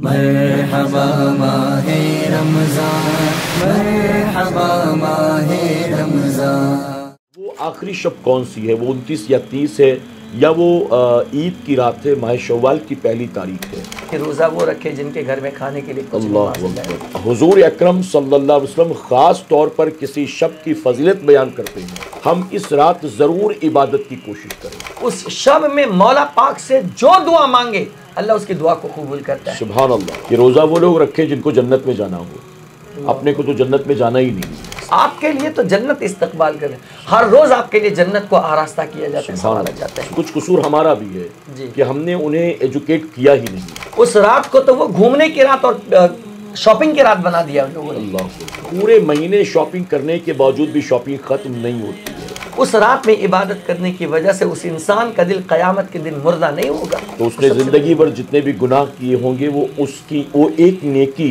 वो आखिरी शब कौन सी है वो उनतीस या तीस है या वो ईद की रात है माह शवाल की पहली तारीख है कि रोज़ा वो रखे जिनके घर में खाने के लिए अल्लाह हजूर अक्रम वसल्लम ख़ास तौर पर किसी शब की फजीलत बयान करते हैं हम इस रात ज़रूर इबादत की कोशिश करें उस शब में मौला पाक से जो दुआ मांगे अल्लाह उसकी दुआ को कबूल करता है सुबह अल्लाह ये रोज़ा वो लोग रखे जिनको जन्नत में जाना हो अपने को तो जन्नत में जाना ही नहीं आपके लिए तो जन्नत इस्तकबाल कर हर रोज आपके लिए जन्नत को आरास्ता किया जाता है जाता है कुछ कसूर हमारा भी है कि हमने उन्हें एजुकेट किया ही नहीं उस रात को तो वो घूमने की रात और शॉपिंग की रात बना दिया उन लोगों ने पूरे महीने शॉपिंग करने के बावजूद भी शॉपिंग खत्म नहीं होती है उस रात में इबादत करने की वजह से उस इंसान का दिल कयामत के दिन मुर्दा नहीं होगा तो उसने ज़िंदगी भर जितने भी गुनाह किए होंगे वो उसकी वो एक नेकी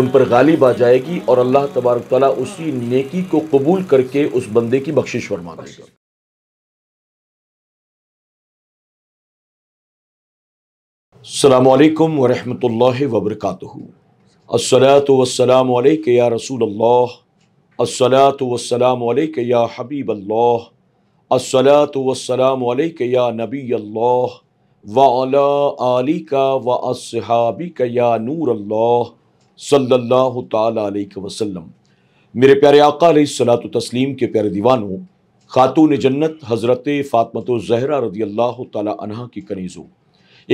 उन पर गालिब आ जाएगी और अल्लाह तबारक ताली उसी नेकी को कबूल करके उस बंदे की बख्शिश फरमा देगा अल्लाम वरहमल वबरक या रसूल अल्लाह असलात वसलाम या हबीब अल्लाह असलात वसलाम या नबी अल्लाह वली आली का व असहाबी का या नूर अल्लाह सल्लल्लाहु अलैहि वसल्लम मेरे प्यारे आका सलात तस्लीम के प्यारे दीवानों खातून जन्नत हज़रत फ़ातमत जहरा रदी अल्लाह तह की कनीज़ों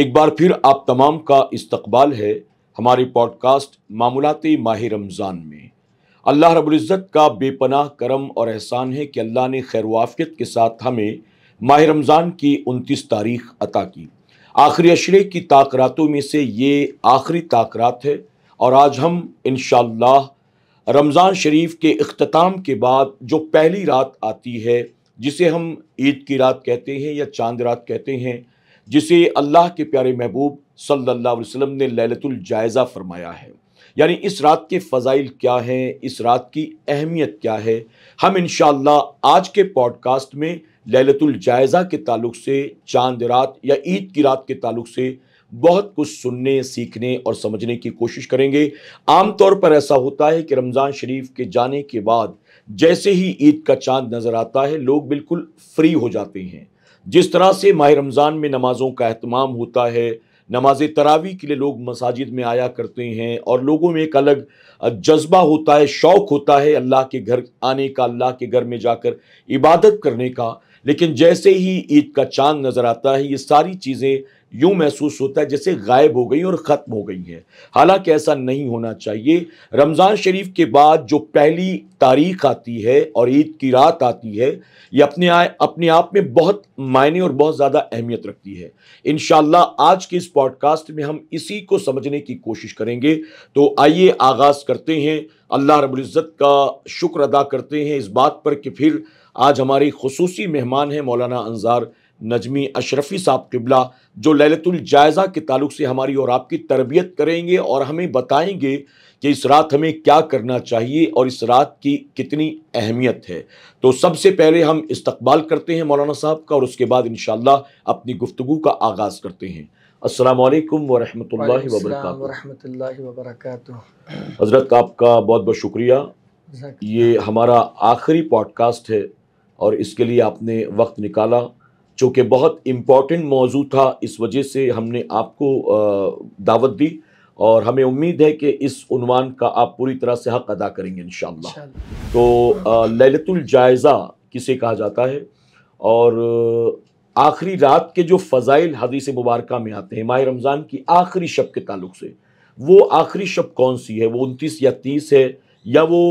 एक बार फिर आप तमाम का इस्तकबाल है हमारी पॉडकास्ट मामूलत माह रमज़ान में अल्लाह रबुल्ज़त का बेपनाह करम और एहसान है कि अल्लाह ने खैर वाफियत के साथ हमें माह रमज़ान की उनतीस तारीख अता की आखिरी अशरे की ताकरातों में से ये आखिरी ताकरात है और आज हम इन रमज़ान शरीफ के अख्ताम के बाद जो पहली रात आती है जिसे हम ईद की रात कहते हैं या चांद रात कहते हैं जिसे अल्लाह के प्यारे महबूब सल्लल्लाहु अलैहि वसल्लम ने ललतुल जायज़ा फरमाया है यानी इस रात के फ़जाइल क्या हैं इस रात की अहमियत क्या है हम इन आज के पॉडकास्ट में ललतुल जायज़ा के ताल्लुक से चांद रात या ईद की रात के ताल्लुक से बहुत कुछ सुनने सीखने और समझने की कोशिश करेंगे आमतौर पर ऐसा होता है कि रमज़ान शरीफ के जाने के बाद जैसे ही ईद का चांद नज़र आता है लोग बिल्कुल फ्री हो जाते हैं जिस तरह से माह रमज़ान में नमाज़ों का अहतमाम होता है नमाज तरावी के लिए लोग मसाजिद में आया करते हैं और लोगों में एक अलग जज्बा होता है शौक़ होता है अल्लाह के घर आने का अल्लाह के घर में जाकर इबादत करने का लेकिन जैसे ही ईद का चांद नज़र आता है ये सारी चीज़ें यूं महसूस होता है जैसे गायब हो गई और ख़त्म हो गई हैं हालांकि ऐसा नहीं होना चाहिए रमज़ान शरीफ के बाद जो पहली तारीख आती है और ईद की रात आती है ये अपने आ, अपने आप में बहुत मायने और बहुत ज़्यादा अहमियत रखती है इन आज के इस पॉडकास्ट में हम इसी को समझने की कोशिश करेंगे तो आइए आगाज़ करते हैं अल्लाह रबुल्ज़त का शुक्र अदा करते हैं इस बात पर कि फिर आज हमारी खसूसी मेहमान हैं मौलाना अनजार नजमी अशरफी साहब किबला जो ललितजायजा जायज़ा के ताल्लुक से हमारी और आपकी तरबियत करेंगे और हमें बताएंगे कि इस रात हमें क्या करना चाहिए और इस रात की कितनी अहमियत है तो सबसे पहले हम इस्तकबाल करते हैं मौलाना साहब का और उसके बाद इन अपनी गुफ्तु का आगाज़ करते हैं असलम वालेकुम वरहमतुल्लाहि हज़रत आपका बहुत बहुत शुक्रिया ये हमारा आखिरी पॉडकास्ट है और इसके लिए आपने वक्त निकाला जो कि बहुत इम्पॉर्टेंट मौजू था इस वजह से हमने आपको दावत दी और हमें उम्मीद है कि इस उनवान का आप पूरी तरह से हक अदा करेंगे इन तो ललितुलजायज़ा किसे कहा जाता है और आखिरी रात के जो फ़ज़ाइल हदीस मुबारक में आते हैं माह रमज़ान की आखिरी शब के ताल्लुक से वो आखिरी शब कौन सी है वो उनतीस या तीस है या वो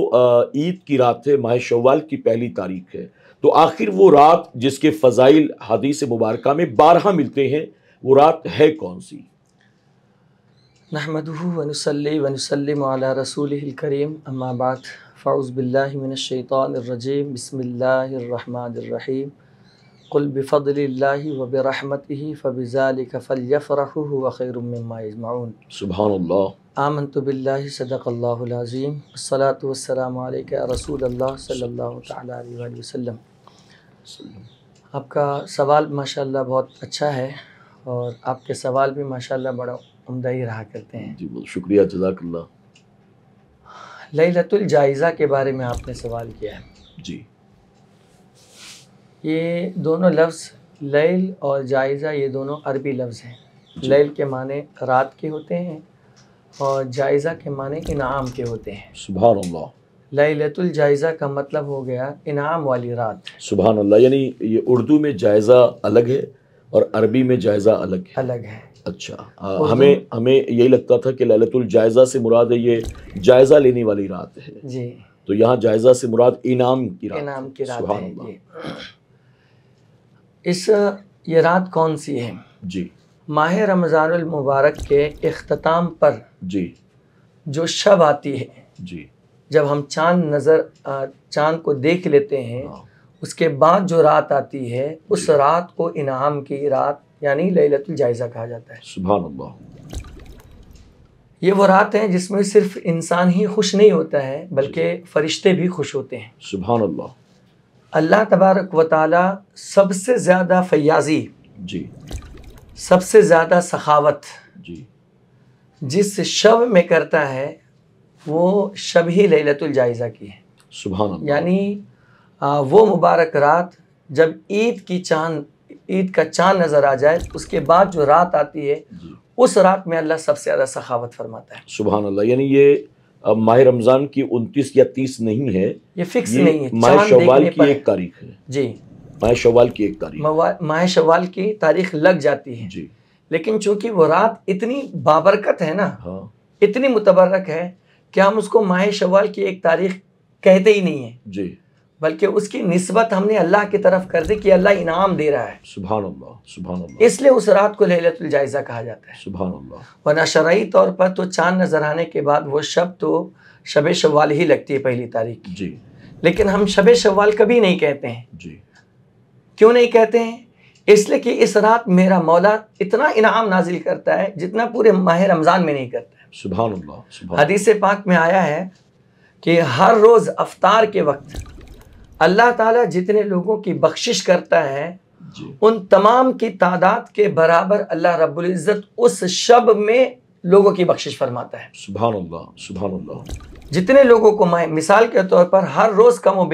ईद की रात है माह शवाल की पहली तारीख है तो आखिर वो रात जिसके फ़जाइल हदीस मुबारक में बारह मिलते हैं वो रात है कौन सी नहमदूनसली रसूल करीम अम्माबाद फ़ाउज बसमीम कुल बिफ़ल वबरहमत सुबह आमन तो बिल्ला सदक़ल्लाज़ीम सलात रसूल अल्लाह सल्ला वसम आपका सवाल माशाल्लाह बहुत अच्छा है और आपके सवाल भी माशाल्लाह बड़ा उमदा ही रहा करते हैं जी बहुत शुक्रिया जजाकल्ला लतुल जायज़ा के बारे में आपने सवाल किया है जी ये दोनों लफ्ज़ लैल और जायज़ा ये दोनों अरबी लफ्ज़ हैं लैल के माने रात के होते हैं और जायज़ा के माने इनाम के होते हैं सुबह अल्लाह जायज़ा का मतलब हो गया इनाम वाली रात सुबह यानी ये उर्दू में जायज़ा अलग है और अरबी में जायज़ा अलग है अलग है अच्छा आ, हमें हमें यही लगता था कि ललतुलजायज़ा से मुराद है ये जायज़ा लेने वाली रात है जी तो यहाँ जायज़ा से मुराद इनाम की रात इनाम की रात है इस ये रात कौन सी है जी माह मुबारक के अख्ताम पर जी जो शब आती है जी जब हम चांद नज़र चांद को देख लेते हैं हाँ। उसके बाद जो रात आती है उस रात को इनाम की रात यानी लैलतुल जायज़ा कहा जाता है सुबह ये वो रात है जिसमें सिर्फ इंसान ही खुश नहीं होता है बल्कि फरिश्ते भी खुश होते हैं सुबह अल्लाह अल्लाह तबारक वाली सबसे ज़्यादा फयाजी जी सबसे ज़्यादा सखावत जी जिस शब में करता है वो शब ही लैलतुल जायज़ा की है सुबह यानी वो मुबारक रात जब ईद की चांद ईद का चांद नज़र आ जाए उसके बाद जो रात आती है उस रात में अल्लाह सबसे ज़्यादा सखावत फरमाता है सुबह अल्लाह यानी ये माह रमज़ान की उनतीस या तीस नहीं है ये फिक्स ये नहीं है माह शवाल की एक तारीख है जी माह शवाल की एक तारीख माह शवाल की तारीख लग जाती है जी लेकिन चूंकि वो रात इतनी बाबरकत है ना हाँ। इतनी मुतबरक है कि हम उसको माह शवाल की एक तारीख कहते ही नहीं है जी बल्कि उसकी नस्बत हमने अल्लाह की तरफ कर दी कि अल्लाह इनाम दे रहा है सुबह इसलिए उस रात को लहलतुल जायज़ा कहा जाता है सुबह वरना शरयी तौर पर तो चांद नज़र आने के बाद वो शब तो शब शवाल ही लगती है पहली तारीख जी लेकिन हम शब शवाल कभी नहीं कहते हैं जी क्यों नहीं कहते हैं इसलिए कि इस रात मेरा मौला इतना इनाम नाजिल करता है जितना पूरे माह रमज़ान में नहीं करता है सुबह हदीस पाक में आया है कि हर रोज़ अफतार के वक्त अल्लाह ताला जितने लोगों की बख्शिश करता है उन तमाम की तादाद के बराबर अल्लाह रब्बुल इज़्ज़त उस शब में लोगों की बख्शिश फरमाता है सुबह सुबह जितने लोगों को माए मिसाल के तौर पर हर रोज़ कम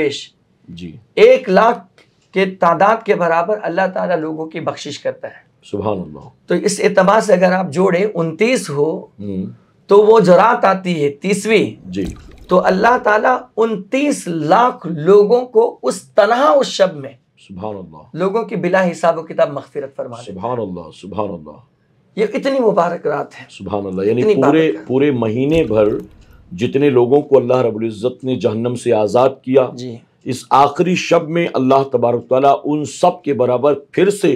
जी एक लाख के तादाद के बराबर अल्लाह ताला लोगों की बख्शिश करता है सुबह तो इस एतबार से अगर आप जोड़े उनतीस हो हम्म। तो वो जरात आती है तीसवीं जी तो अल्लाह ताला उनतीस लाख लोगों को उस तनहा उस शब में सुबह लोगों की बिला हिसाब किताब मगफिरत फरमा सुबह सुबह ये इतनी मुबारक रात है सुबह यानी पूरे पूरे महीने भर जितने लोगों को अल्लाह रबुल्ज़त ने जहन्नम से आज़ाद किया जी इस आखिरी शब में अल्लाह तबारक ताली उन सब के बराबर फिर से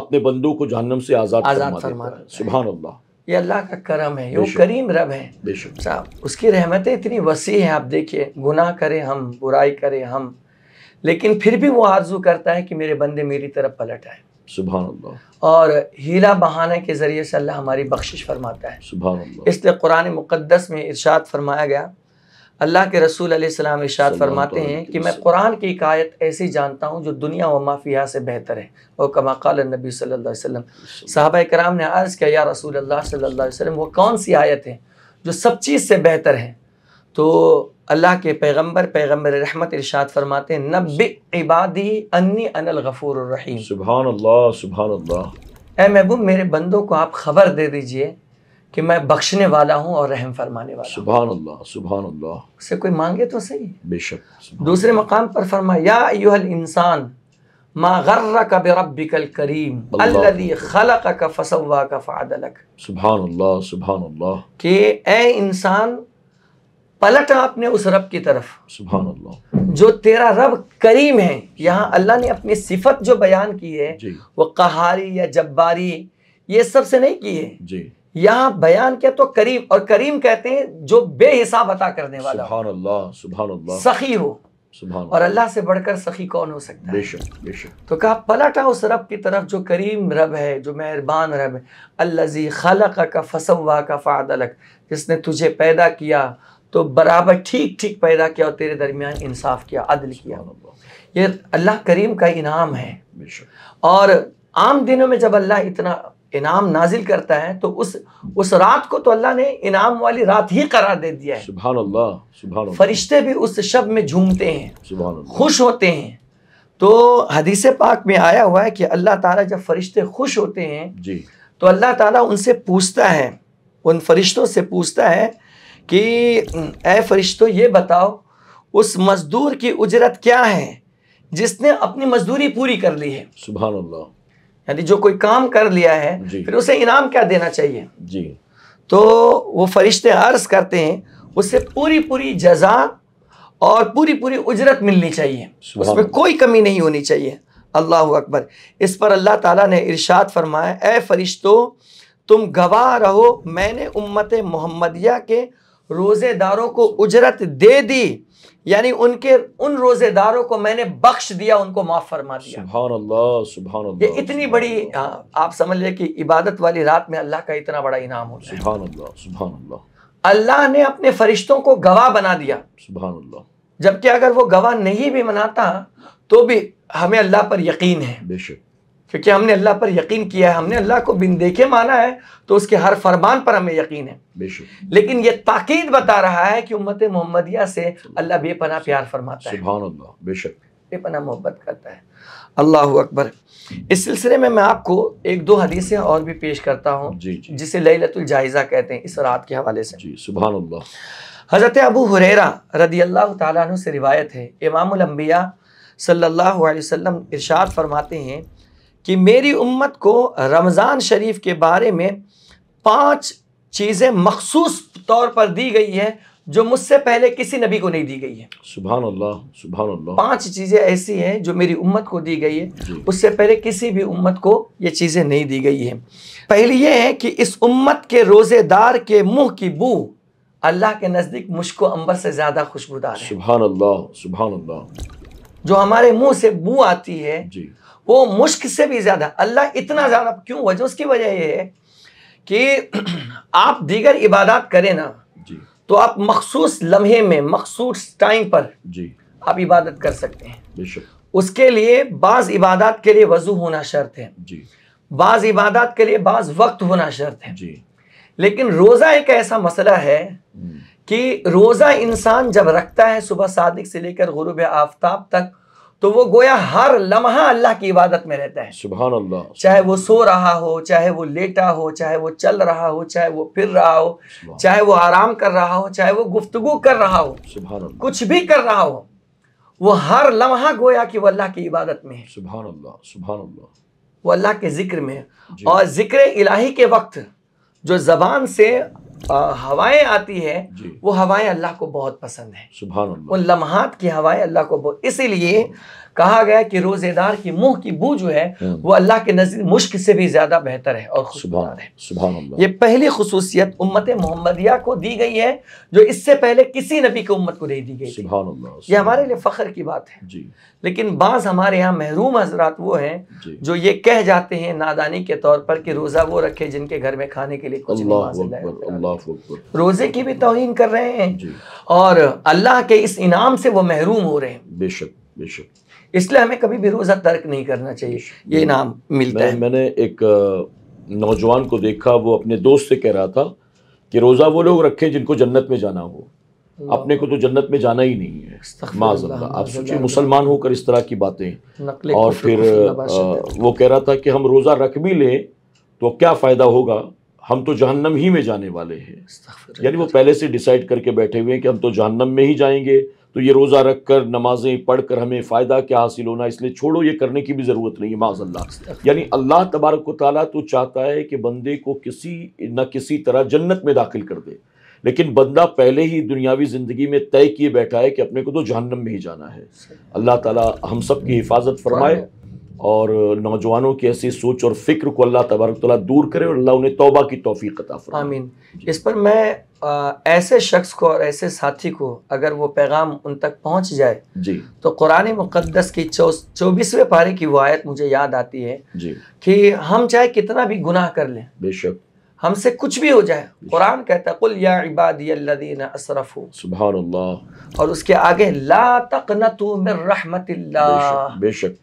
अपने बंदों को जहनम से आज़ाद सुबह अल्लाह ये अल्लाह का करम है वो करीम रब है साहब अच्छा, उसकी रहमतें इतनी वसी हैं आप देखिए गुनाह करें हम बुराई करें हम लेकिन फिर भी वो आरजू करता है कि मेरे बंदे मेरी तरफ पलट आए सुबह और हीला बहाने के ज़रिए से अल्लाह हमारी बख्शिश फरमाता है सुबह इसलिए कुरान मुक़दस में इर्शाद फरमाया गया अल्लाह के रसूल सलाम इर्शाद फरमाते हैं कि मैं कुरान की एक आयत ऐसी जानता हूँ जो दुनिया व माफिया से बेहतर है और कमाकाल नबी सल्लल्लाहु अलैहि वसल्लम साहबा कराम ने आज किया या रसूल अल्लाह सल्लल्लाहु अलैहि वसल्लम वो कौन सी आयत है जो सब चीज़ से बेहतर है तो अल्लाह के पैगम्बर पैगम्बर रहमत इर्शाद फरमाते हैं नब्बे इबादी अन्नी अनल गफ़ूर रहीम सुबहान अल्लाह ए महबूब मेरे बंदों को आप खबर दे दीजिए कि मैं बख्शने वाला हूँ और रहम फरमाने वाला सुबह अल्लाह सुबह अल्लाह उससे कोई मांगे तो सही बेशक दूसरे मकाम पर फरमाया इंसान मा गर्र का बेरबिकल करीम अल्लदी का फसवा का फ़ादलक सुबह सुबह अल्लाह ए इंसान पलटा अपने उस रब की तरफ सुबह जो तेरा रब करीम है यहाँ अल्लाह ने अपनी सिफत जो बयान की है वो कहारी या जब्बारी ये सबसे नहीं की है जी यहां बयान किया तो करीम और करीम कहते हैं जो बेहिसाब अता करने वाला सुभान सखी हो और अल्लाह से बढ़कर सखी कौन हो सकता है बेशक बेशक तो कहा पलटा उस रब की तरफ जो करीम रब है जो मेहरबान रब है अल्लाजी खलक का फसवा का फ़ादलक जिसने तुझे पैदा किया तो बराबर ठीक ठीक पैदा किया और तेरे दरमियान इंसाफ किया अदल किया ये अल्लाह करीम का इनाम है और आम दिनों में जब अल्लाह इतना इनाम नाजिल करता है तो उस उस रात को तो अल्लाह ने इनाम वाली रात ही करार दे दिया है सुबह फरिश्ते भी उस शब में झूमते हैं खुश होते हैं तो हदीस पाक में आया हुआ है कि अल्लाह ताला जब फरिश्ते खुश होते हैं जी तो अल्लाह ताला उनसे पूछता है उन फरिश्तों से पूछता है कि ए फरिश्तों ये बताओ उस मज़दूर की उजरत क्या है जिसने अपनी मजदूरी पूरी कर ली है सुबह अल्लाह यानी जो कोई काम कर लिया है फिर उसे इनाम क्या देना चाहिए जी तो वो फरिश्ते अर्ज करते हैं उसे पूरी पूरी जजा और पूरी पूरी उजरत मिलनी चाहिए उसमें कोई कमी नहीं होनी चाहिए अल्लाह अकबर इस पर अल्लाह ताला ने इरशाद फरमाया ए फरिश्तो तुम गवाह रहो मैंने उम्मत मोहम्मदिया के रोज़ेदारों को उजरत दे दी यानी उनके उन रोजेदारों को मैंने बख्श दिया उनको माफ फरमा दिया सुभान अल्लाह सुभान अल्लाह ये इतनी बड़ी आ, हाँ, आप समझ लें कि इबादत वाली रात में अल्लाह का इतना बड़ा इनाम हो सुभान अल्लाह सुभान अल्लाह अल्लाह ने अपने फरिश्तों को गवाह बना दिया सुभान अल्लाह जबकि अगर वो गवाह नहीं भी मनाता तो भी हमें अल्लाह पर यकीन है बेशक क्योंकि हमने अल्लाह पर यकीन किया है हमने अल्लाह को बिन देखे माना है तो उसके हर फरमान पर हमें यकीन है लेकिन ये ताकीद बता रहा है कि उम्मत मोहम्मदिया से अल्लाह बेपना प्यार फरमाता है बेशक बेपना मोहब्बत करता है अल्लाह अकबर इस सिलसिले में मैं आपको एक दो हदीसें और भी पेश करता हूँ जिसे लतुल जायज़ा कहते हैं इस रात के हवाले से सुबह हज़रत अबू हुरेरा रदी अल्लाह तु से रिवायत है सल्लल्लाहु अलैहि वसल्लम इरशाद फरमाते हैं कि मेरी उम्मत को रमज़ान शरीफ के बारे में पांच चीज़ें मखसूस तौर पर दी गई है जो मुझसे पहले किसी नबी को नहीं दी गई है सुबह अल्लाह सुबह अल्लाह पांच चीज़ें ऐसी हैं जो मेरी उम्मत को दी गई है उससे पहले किसी भी उम्मत को ये चीज़ें नहीं दी गई हैं पहली ये है कि इस उम्मत के रोज़ेदार के मुंह की बू अल्लाह के नज़दीक मुश्को अंबर से ज़्यादा खुशबूदार है सुबह अल्लाह सुबह अल्लाह जो हमारे मुंह से बू आती है जी वो मुश्क से भी ज़्यादा अल्लाह इतना ज़्यादा क्यों वजह उसकी वजह ये है कि आप दीगर इबादत करें ना जी। तो आप मखसूस लम्हे में मखसूस टाइम पर जी आप इबादत कर सकते हैं उसके लिए बाज़ इबादत के लिए वजू होना शर्त है जी बाज़ इबादत के लिए बाज़ वक्त होना शर्त है जी लेकिन रोज़ा एक ऐसा मसला है हम्म। कि रोज़ा इंसान जब रखता है सुबह सादिक से लेकर गुरुब आफ्ताब तक तो वो गोया हर लम्हा अल्लाह की इबादत में रहता है सुबह अल्लाह चाहे वो सो रहा हो चाहे वो लेटा हो चाहे वो चल रहा हो चाहे वो फिर रहा हो चाहे वो आराम कर रहा हो चाहे वो गुफ्तगु कर रहा हो सुबह कुछ भी कर रहा हो वो हर लम्हा गोया कि वो अल्लाह की इबादत में है सुबह अल्लाह सुबह अल्लाह वो अल्लाह के जिक्र में और जिक्र इलाही के वक्त जो जबान से हवाएं आती है वो हवाएं अल्लाह को बहुत पसंद है उन लम्हात की हवाएं अल्लाह को बहुत इसीलिए कहा गया कि रोजेदार की मुंह की बू जो है हम्म। वो अल्लाह के नजर मुश्क से भी ज्यादा बेहतर है और है ये पहली खसूसियत उम्मत मोहम्मदिया को दी गई है जो इससे पहले किसी नबी की उम्मत को नहीं दी गई ये हमारे लिए फ़ख्र की बात है लेकिन बाज़ हमारे यहाँ महरूम हजरात वो हैं जो ये कह जाते हैं नादानी के तौर पर कि रोज़ा वो रखे जिनके घर में खाने के लिए कुछ रोज़े की भी तोहन कर रहे हैं और अल्लाह के इस इनाम से वो महरूम हो रहे हैं बेशक बेशक इसलिए हमें कभी रोजा तर्क नहीं करना चाहिए ये नाम मिलता मैं, है मैंने एक नौजवान को देखा वो अपने दोस्त से कह रहा था कि रोज़ा वो लोग रखें जिनको जन्नत में जाना हो अपने को तो जन्नत में जाना ही नहीं है माजल्ला आप सोचिए मुसलमान होकर इस तरह की बातें और फिर वो कह रहा था कि हम रोज़ा रख भी लें तो क्या फ़ायदा होगा हम तो जहन्नम ही में जाने वाले हैं यानी वो पहले से डिसाइड करके बैठे हुए हैं कि हम तो जहन्नम में ही जाएंगे तो ये रोज़ा रख कर नमाजें पढ़ कर हमें फ़ायदा क्या हासिल होना इसलिए छोड़ो ये करने की भी ज़रूरत नहीं है माजल्ला यानी अल्लाह तबारक ताली तो चाहता है कि बंदे को किसी न किसी तरह जन्नत में दाखिल कर दे लेकिन बंदा पहले ही दुनियावी ज़िंदगी में तय किए बैठा है कि अपने को तो जहन्नम में ही जाना है अल्लाह ताली हम सब की हिफाजत फरमाए और नौजवानों की ऐसी सोच और फिक्र को अल्लाह तबारक तला दूर करे और अल्लाह उन्हें तोबा की तोफ़ी कताफ़ आमीन इस पर मैं आ, ऐसे शख्स को और ऐसे साथी को अगर वो पैगाम उन तक पहुँच जाए जी तो कुरान मुक़दस की चौबीसवें पारे की वायत मुझे याद आती है जी कि हम चाहे कितना भी गुनाह कर लें बेशक हमसे कुछ भी हो जाए कुरान कहता है कुल या और उसके आगे ला बेशक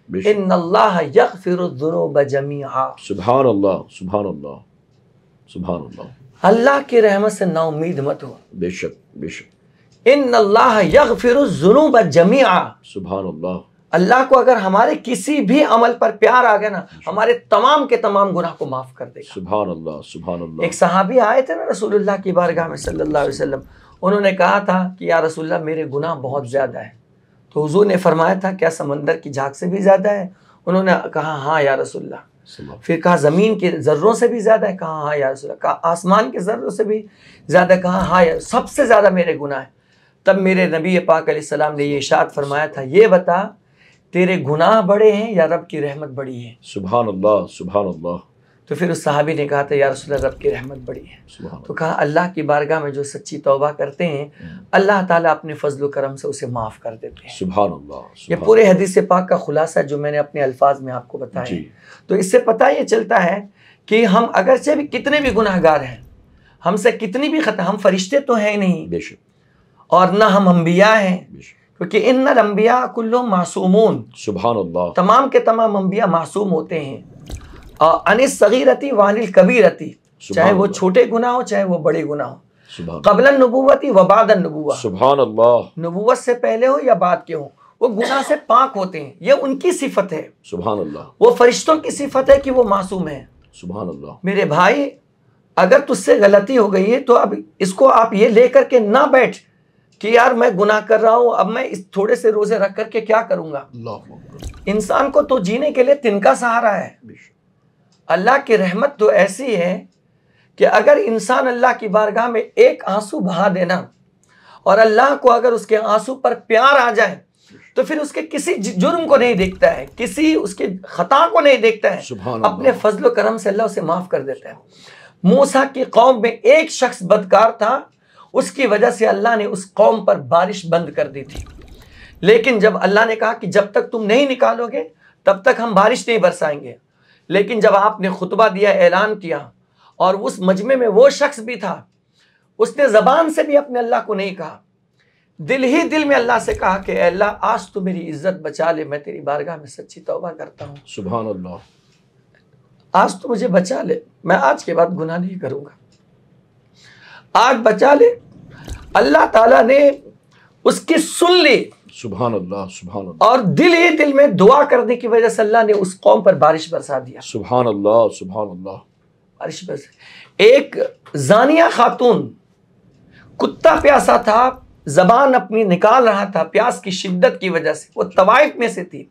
अल्लाह की रहमत से नाउमीद मत हो बेशक बेशक इन अल्लाह यगफिरुद्दुनूब जमीआ सुबहान सुबह अल्लाह को अगर हमारे किसी भी अमल पर प्यार आ गया ना हमारे तमाम के तमाम गुनाह को माफ कर देगा सुबह अल्लाह सुबह अल्लाह एक सहाबी आए थे ना रसूलुल्लाह की बारगाह में सल्लल्लाहु अलैहि वसल्लम उन्होंने कहा था कि या रसुल्ला मेरे गुनाह बहुत ज़्यादा है तो हजू ने फरमाया था क्या समंदर की झाक से भी ज़्यादा है उन्होंने कहा हाँ या रसुल्ला फिर कहा ज़मीन के ज़र्रों से भी ज़्यादा है कहा हाँ या रसुल्ला कहा आसमान के ज़र्रों से भी ज़्यादा कहा हाँ या सबसे ज़्यादा मेरे गुनाह है तब मेरे नबी पाक ने यह इशाद फरमाया था ये बता तेरे गुनाह बड़े हैं या रब की रहमत बड़ी है सुबह सुबह तो फिर उस साहबी ने कहा था तो यार रब की रहमत बड़ी है तो कहा अल्लाह की बारगाह में जो सच्ची तौबा करते हैं हम्म। अल्लाह ताला अपने फजल करम से उसे माफ़ कर देते हैं सुबह ये पूरे हदीस पाक का खुलासा जो मैंने अपने अल्फाज में आपको बताया तो इससे पता ये चलता है कि हम अगर से भी कितने भी गुनाहगार हैं हमसे कितनी भी खता हम फरिश्ते तो हैं नहीं बेशक और ना हम अम्बिया हैं क्योंकि इन कुल्लो तमाम के तमाम अम्बिया मासूम होते हैं अनिस वानिल कबीरती चाहे वो छोटे गुना हो चाहे वो बड़े गुना हो कबल नबूवती वबादन नबूवा सुबहान नबूवत से पहले हो या बाद के हो वो गुना से पाक होते हैं ये उनकी सिफत है सुबहान वो फरिश्तों की सिफत है कि वो मासूम है सुबहान मेरे भाई अगर तुझसे गलती हो गई है तो अब इसको आप ये लेकर के ना बैठ कि यार मैं गुनाह कर रहा हूं अब मैं इस थोड़े से रोजे रख करके क्या करूंगा इंसान को तो जीने के लिए तिनका सहारा है अल्लाह की रहमत तो ऐसी है कि अगर इंसान अल्लाह की बारगाह में एक आंसू बहा देना और अल्लाह को अगर उसके आंसू पर प्यार आ जाए तो फिर उसके किसी जुर्म को नहीं देखता है किसी उसके खता को नहीं देखता है अपने फजलो करम से अल्लाह उसे माफ कर देता है मूसा की कौम में एक शख्स बदकार था उसकी वजह से अल्लाह ने उस कौम पर बारिश बंद कर दी थी लेकिन जब अल्लाह ने कहा कि जब तक तुम नहीं निकालोगे तब तक हम बारिश नहीं बरसाएंगे लेकिन जब आपने खुतबा दिया ऐलान किया और उस मजमे में वो शख्स भी था उसने ज़बान से भी अपने अल्लाह को नहीं कहा दिल ही दिल में अल्लाह से कहा कि अल्लाह आज तो मेरी इज्जत बचा ले मैं तेरी बारगाह में सच्ची तौबा करता हूँ सुबह आज तो मुझे बचा ले मैं आज के बाद गुनाह नहीं करूँगा आग बचा ले अल्लाह ताला ने उसकी सुन ली सुबहान अल्लाह और दिल ही दिल में दुआ करने की वजह से अल्लाह ने उस कौम पर बारिश बरसा दिया सुबह अल्लाह सुबह अल्लाह बारिश बरसा एक जानिया खातून कुत्ता प्यासा था जबान अपनी निकाल रहा था प्यास की शिद्दत की वजह से वो तवाइफ में से थी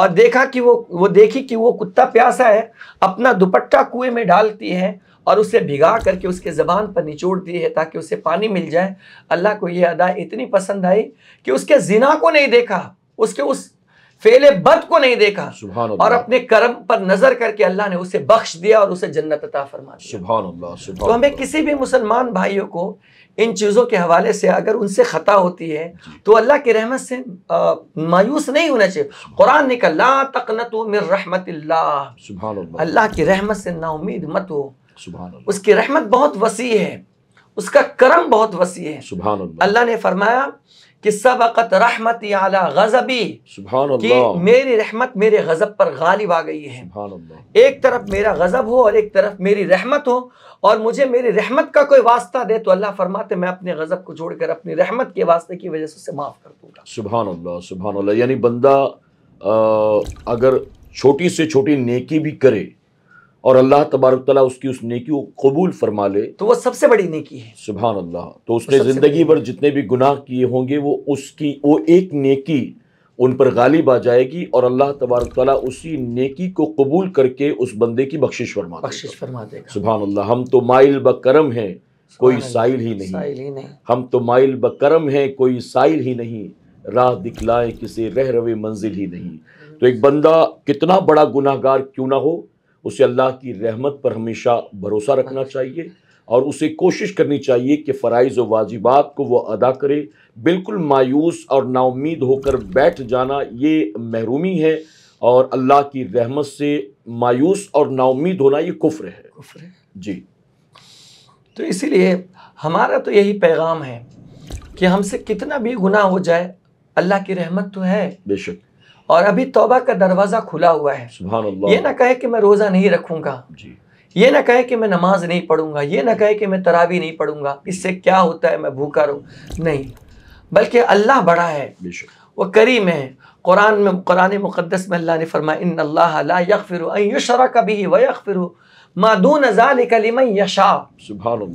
और देखा कि वो वो देखी कि वो कुत्ता प्यासा है अपना दुपट्टा कुएं में डालती है और उसे भिगा करके उसके ज़बान पर निचोड़ दिए है ताकि उसे पानी मिल जाए अल्लाह को यह अदा इतनी पसंद आई कि उसके जिना को नहीं देखा उसके उस फेले बद को नहीं देखा और अपने कर्म पर नजर करके अल्लाह ने उसे बख्श दिया और उसे जन्नत अता फरमा दिया तो हमें किसी भी मुसलमान भाइयों को इन चीज़ों के हवाले से अगर उनसे खता होती है तो अल्लाह की रहमत से आ, मायूस नहीं होना चाहिए कुरान ने कहा ला तकनत मिर रहमत अल्लाह की रहमत से नाउमीद मत हो सुबह उसकी रहमत बहुत वसी है उसका करम बहुत वसी है सुबह अल्लाह ने फरमाया कि सबकत रहमत आला गजबी कि मेरी रहमत मेरे गजब पर गालिब आ गई है एक तरफ मेरा गजब हो और एक तरफ मेरी रहमत हो और मुझे मेरी रहमत का कोई वास्ता दे तो अल्लाह फरमाते मैं अपने गजब को छोड़कर अपनी रहमत के वास्ते की वजह से उसे माफ कर दूंगा सुबह अल्लाह सुबह यानी बंदा आ, अगर छोटी से छोटी नेकी भी करे और अल्लाह तबारक तला उसकी उस नेकी को कबूल फरमा ले तो वह सबसे बड़ी नेकी है सुबह अल्लाह तो उसने ज़िंदगी भर जितने भी गुनाह किए होंगे वो उसकी वो एक नेकी उन पर गालिब आ जाएगी और अल्लाह तबारक तला उसी नेकी को कबूल करके उस बंदे की बख्शिश फरमा बख्शिश फरमा देगा सुबह अल्लाह हम तो माइल बकरम है कोई साइल ही नहीं साइल ही नहीं हम तो माइल बकरम है कोई साइल ही नहीं राह दिखलाए किसी रह रवे मंजिल ही नहीं तो एक बंदा कितना बड़ा गुनाहगार क्यों ना हो उसे अल्लाह की रहमत पर हमेशा भरोसा रखना चाहिए और उसे कोशिश करनी चाहिए कि फ़राइज़ व वाजिबात को वह अदा करे बिल्कुल मायूस और नाउमीद होकर बैठ जाना ये महरूमी है और अल्लाह की रहमत से मायूस और नाउमीद होना ये कुफ्र है कुफ्र है जी तो इसीलिए हमारा तो यही पैगाम है कि हमसे कितना भी गुनाह हो जाए अल्लाह की रहमत तो है बेशक और अभी तोबा का दरवाज़ा खुला हुआ है ये ना कहे कि मैं रोज़ा नहीं रखूँगा ये ना कहे कि मैं नमाज नहीं पढ़ूंगा ये ना कहे कि मैं तरावी नहीं पढ़ूंगा इससे क्या होता है मैं भूखा रहूं नहीं बल्कि अल्लाह बड़ा है वो करीम है कुरान में कुरान मुक़दस में अल्लाह ने फरमाया इन अल्लाह ला यकफ़िर शरा कभी वक़फ़िर मादून अजाल कलीम यशा सुबह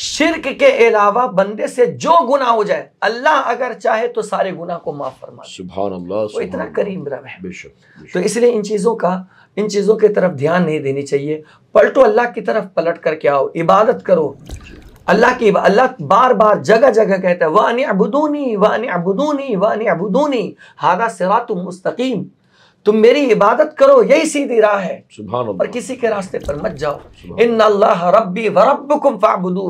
शिरक के अलावा बंदे से जो गुना हो जाए अल्लाह अगर चाहे तो सारे गुना को माफ फरमा सुबह इतना करीम रब है बेशक तो इसलिए इन चीज़ों का इन चीज़ों की तरफ ध्यान नहीं देनी चाहिए पलटो अल्लाह की तरफ पलट कर आओ इबादत करो अल्लाह की अल्लाह बार बार जगह जगह कहता है वानी अबुदूनी वानी अबुदूनी वानी अबुदूनी हादा सिरात मुस्तकीम तुम मेरी इबादत करो यही सीधी राह है और किसी के रास्ते पर मत जाओ इन अल्लाह रब्बी व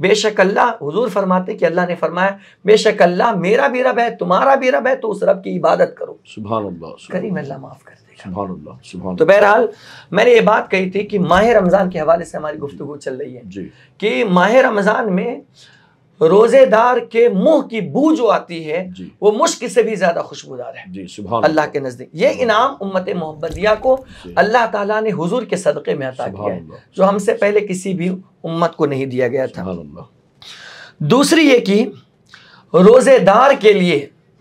बेशक अल्लाह हुजूर फरमाते कि अल्लाह ने फरमाया बेशक अल्लाह मेरा भी रब है तुम्हारा भी रब है तो उस रब की इबादत करो सुबह करीम अल्लाह माफ़ कर देगा तो बहरहाल मैंने ये बात कही थी कि माह रमज़ान के हवाले से हमारी गुफ्तु चल रही है कि माह रमज़ान में रोजेदार के मुंह की बू जो आती है वो मुश्क से भी ज्यादा खुशबूदार है अल्लाह के नजदीक ये इनाम उम्मत मोहब्बतिया को अल्लाह ताला ने हुजूर के सदक़े में अता किया है जो हमसे पहले किसी भी उम्मत को नहीं दिया गया था दूसरी ये कि रोजेदार के लिए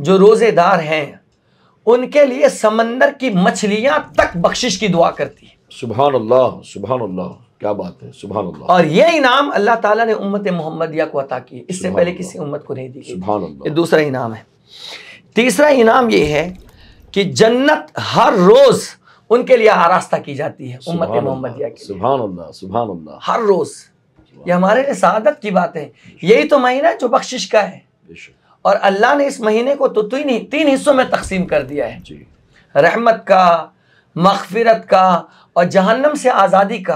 जो रोजेदार हैं उनके लिए समंदर की मछलियां तक बख्शिश की दुआ करती है सुबह अल्लाह अल्लाह क्या बात है सुबह और ये इनाम अल्लाह ताला ने उम्मत मोहम्मदिया को अता किए इससे पहले किसी उम्मत को नहीं दी सुबह ये दूसरा इनाम है तीसरा इनाम ये है कि जन्नत हर रोज उनके लिए आरास्ता की जाती है उम्मत मोहम्मदिया की सुबह सुबह हर रोज ये हमारे लिए शहादत की बात है यही तो महीना जो बख्शिश का है और अल्लाह ने इस महीने को तो तीन हिस्सों में तकसीम कर दिया है रहमत का मखफिरत का और जहन्नम से आज़ादी का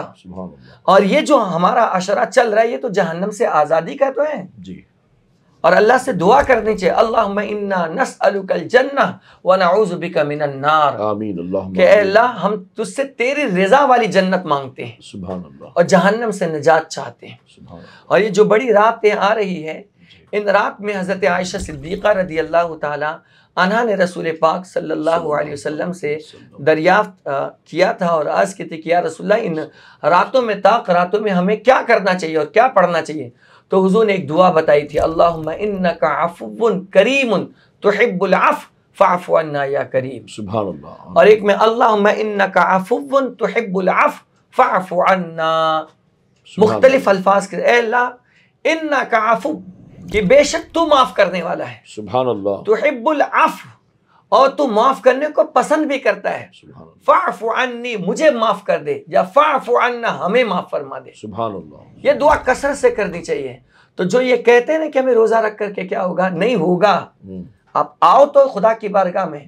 और ये जो हमारा अशरा चल रहा है ये तो जहन्नम से आज़ादी का तो है जी और अल्लाह से दुआ करनी चाहिए अल्लाह इन्ना नस अलकल जन्ना व नाउज़बिका मिनन्नार आमीन अल्लाह हम तुझसे तेरी रजा वाली जन्नत मांगते हैं सुबह और जहन्नम से निजात चाहते हैं और ये जो बड़ी रातें आ रही है इन रात में हज़रत आयशा सिद्दीक़ा रदी अल्लाह अना ने रसूल पाक सल्लल्लाहु अलैहि वसल्लम से दरियाफ्त किया था और आज की थी कि या रसुल्ला इन रातों में ताक रातों में हमें क्या करना चाहिए और क्या पढ़ना चाहिए तो हुजूर ने एक दुआ बताई थी अल्लाह इन्ना का अफुन करीम तोहबुलफ़ फ़ाफ़ना या करीम सुबह और एक में अल्लाह इन्ना का अफुन तोहबुलफ़ मुख्तलिफ अल्फाज के अल्लाह इन्ना का कि बेशक तू माफ करने वाला है सुबह तो हिब्बुल आफ और तू माफ करने को पसंद भी करता है फाफ अन्नी मुझे माफ कर दे या फाफ अन्ना हमें माफ फरमा दे सुबह ये दुआ कसर से करनी चाहिए तो जो ये कहते हैं ना कि हमें रोजा रख करके क्या होगा नहीं होगा हम्म। आप आओ तो खुदा की बारगाह में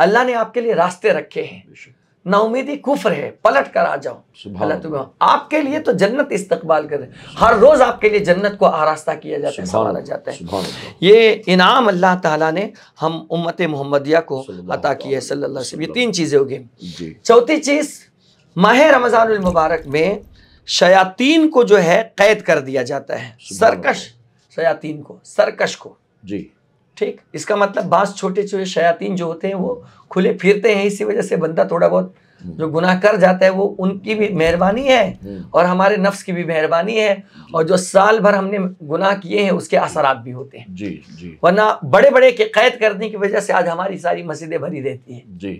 अल्लाह ने आपके लिए रास्ते रखे हैं नाउमीदी कुफर है पलट कर आ जाओ आपके लिए तो जन्नत इस्तकबाल कर रहे हर रोज आपके लिए जन्नत को आरास्ता किया जाता है संवारा जाता है ये इनाम अल्लाह ताला ने हम उम्मत मोहम्मदिया को अता किया है सल्लल्लाहु अलैहि वसल्लम ये तीन चीज़ें हो गई चौथी चीज़ माह रमज़ान मुबारक में शयातीन को जो है कैद कर दिया जाता है सरकश शयातीन को सरकश को जी ठीक इसका मतलब बास छोटे छोटे शयातीन जो होते हैं वो खुले फिरते हैं इसी वजह से बंदा थोड़ा बहुत जो हम्म। गुनाह कर जाता है वो उनकी भी मेहरबानी है हम्म। और हमारे नफ्स की भी मेहरबानी है और जो साल भर हमने गुनाह किए हैं उसके असर भी होते हैं जी जी वरना बड़े बड़े के कैद करने की वजह से आज हमारी सारी मस्जिदें भरी रहती हैं जी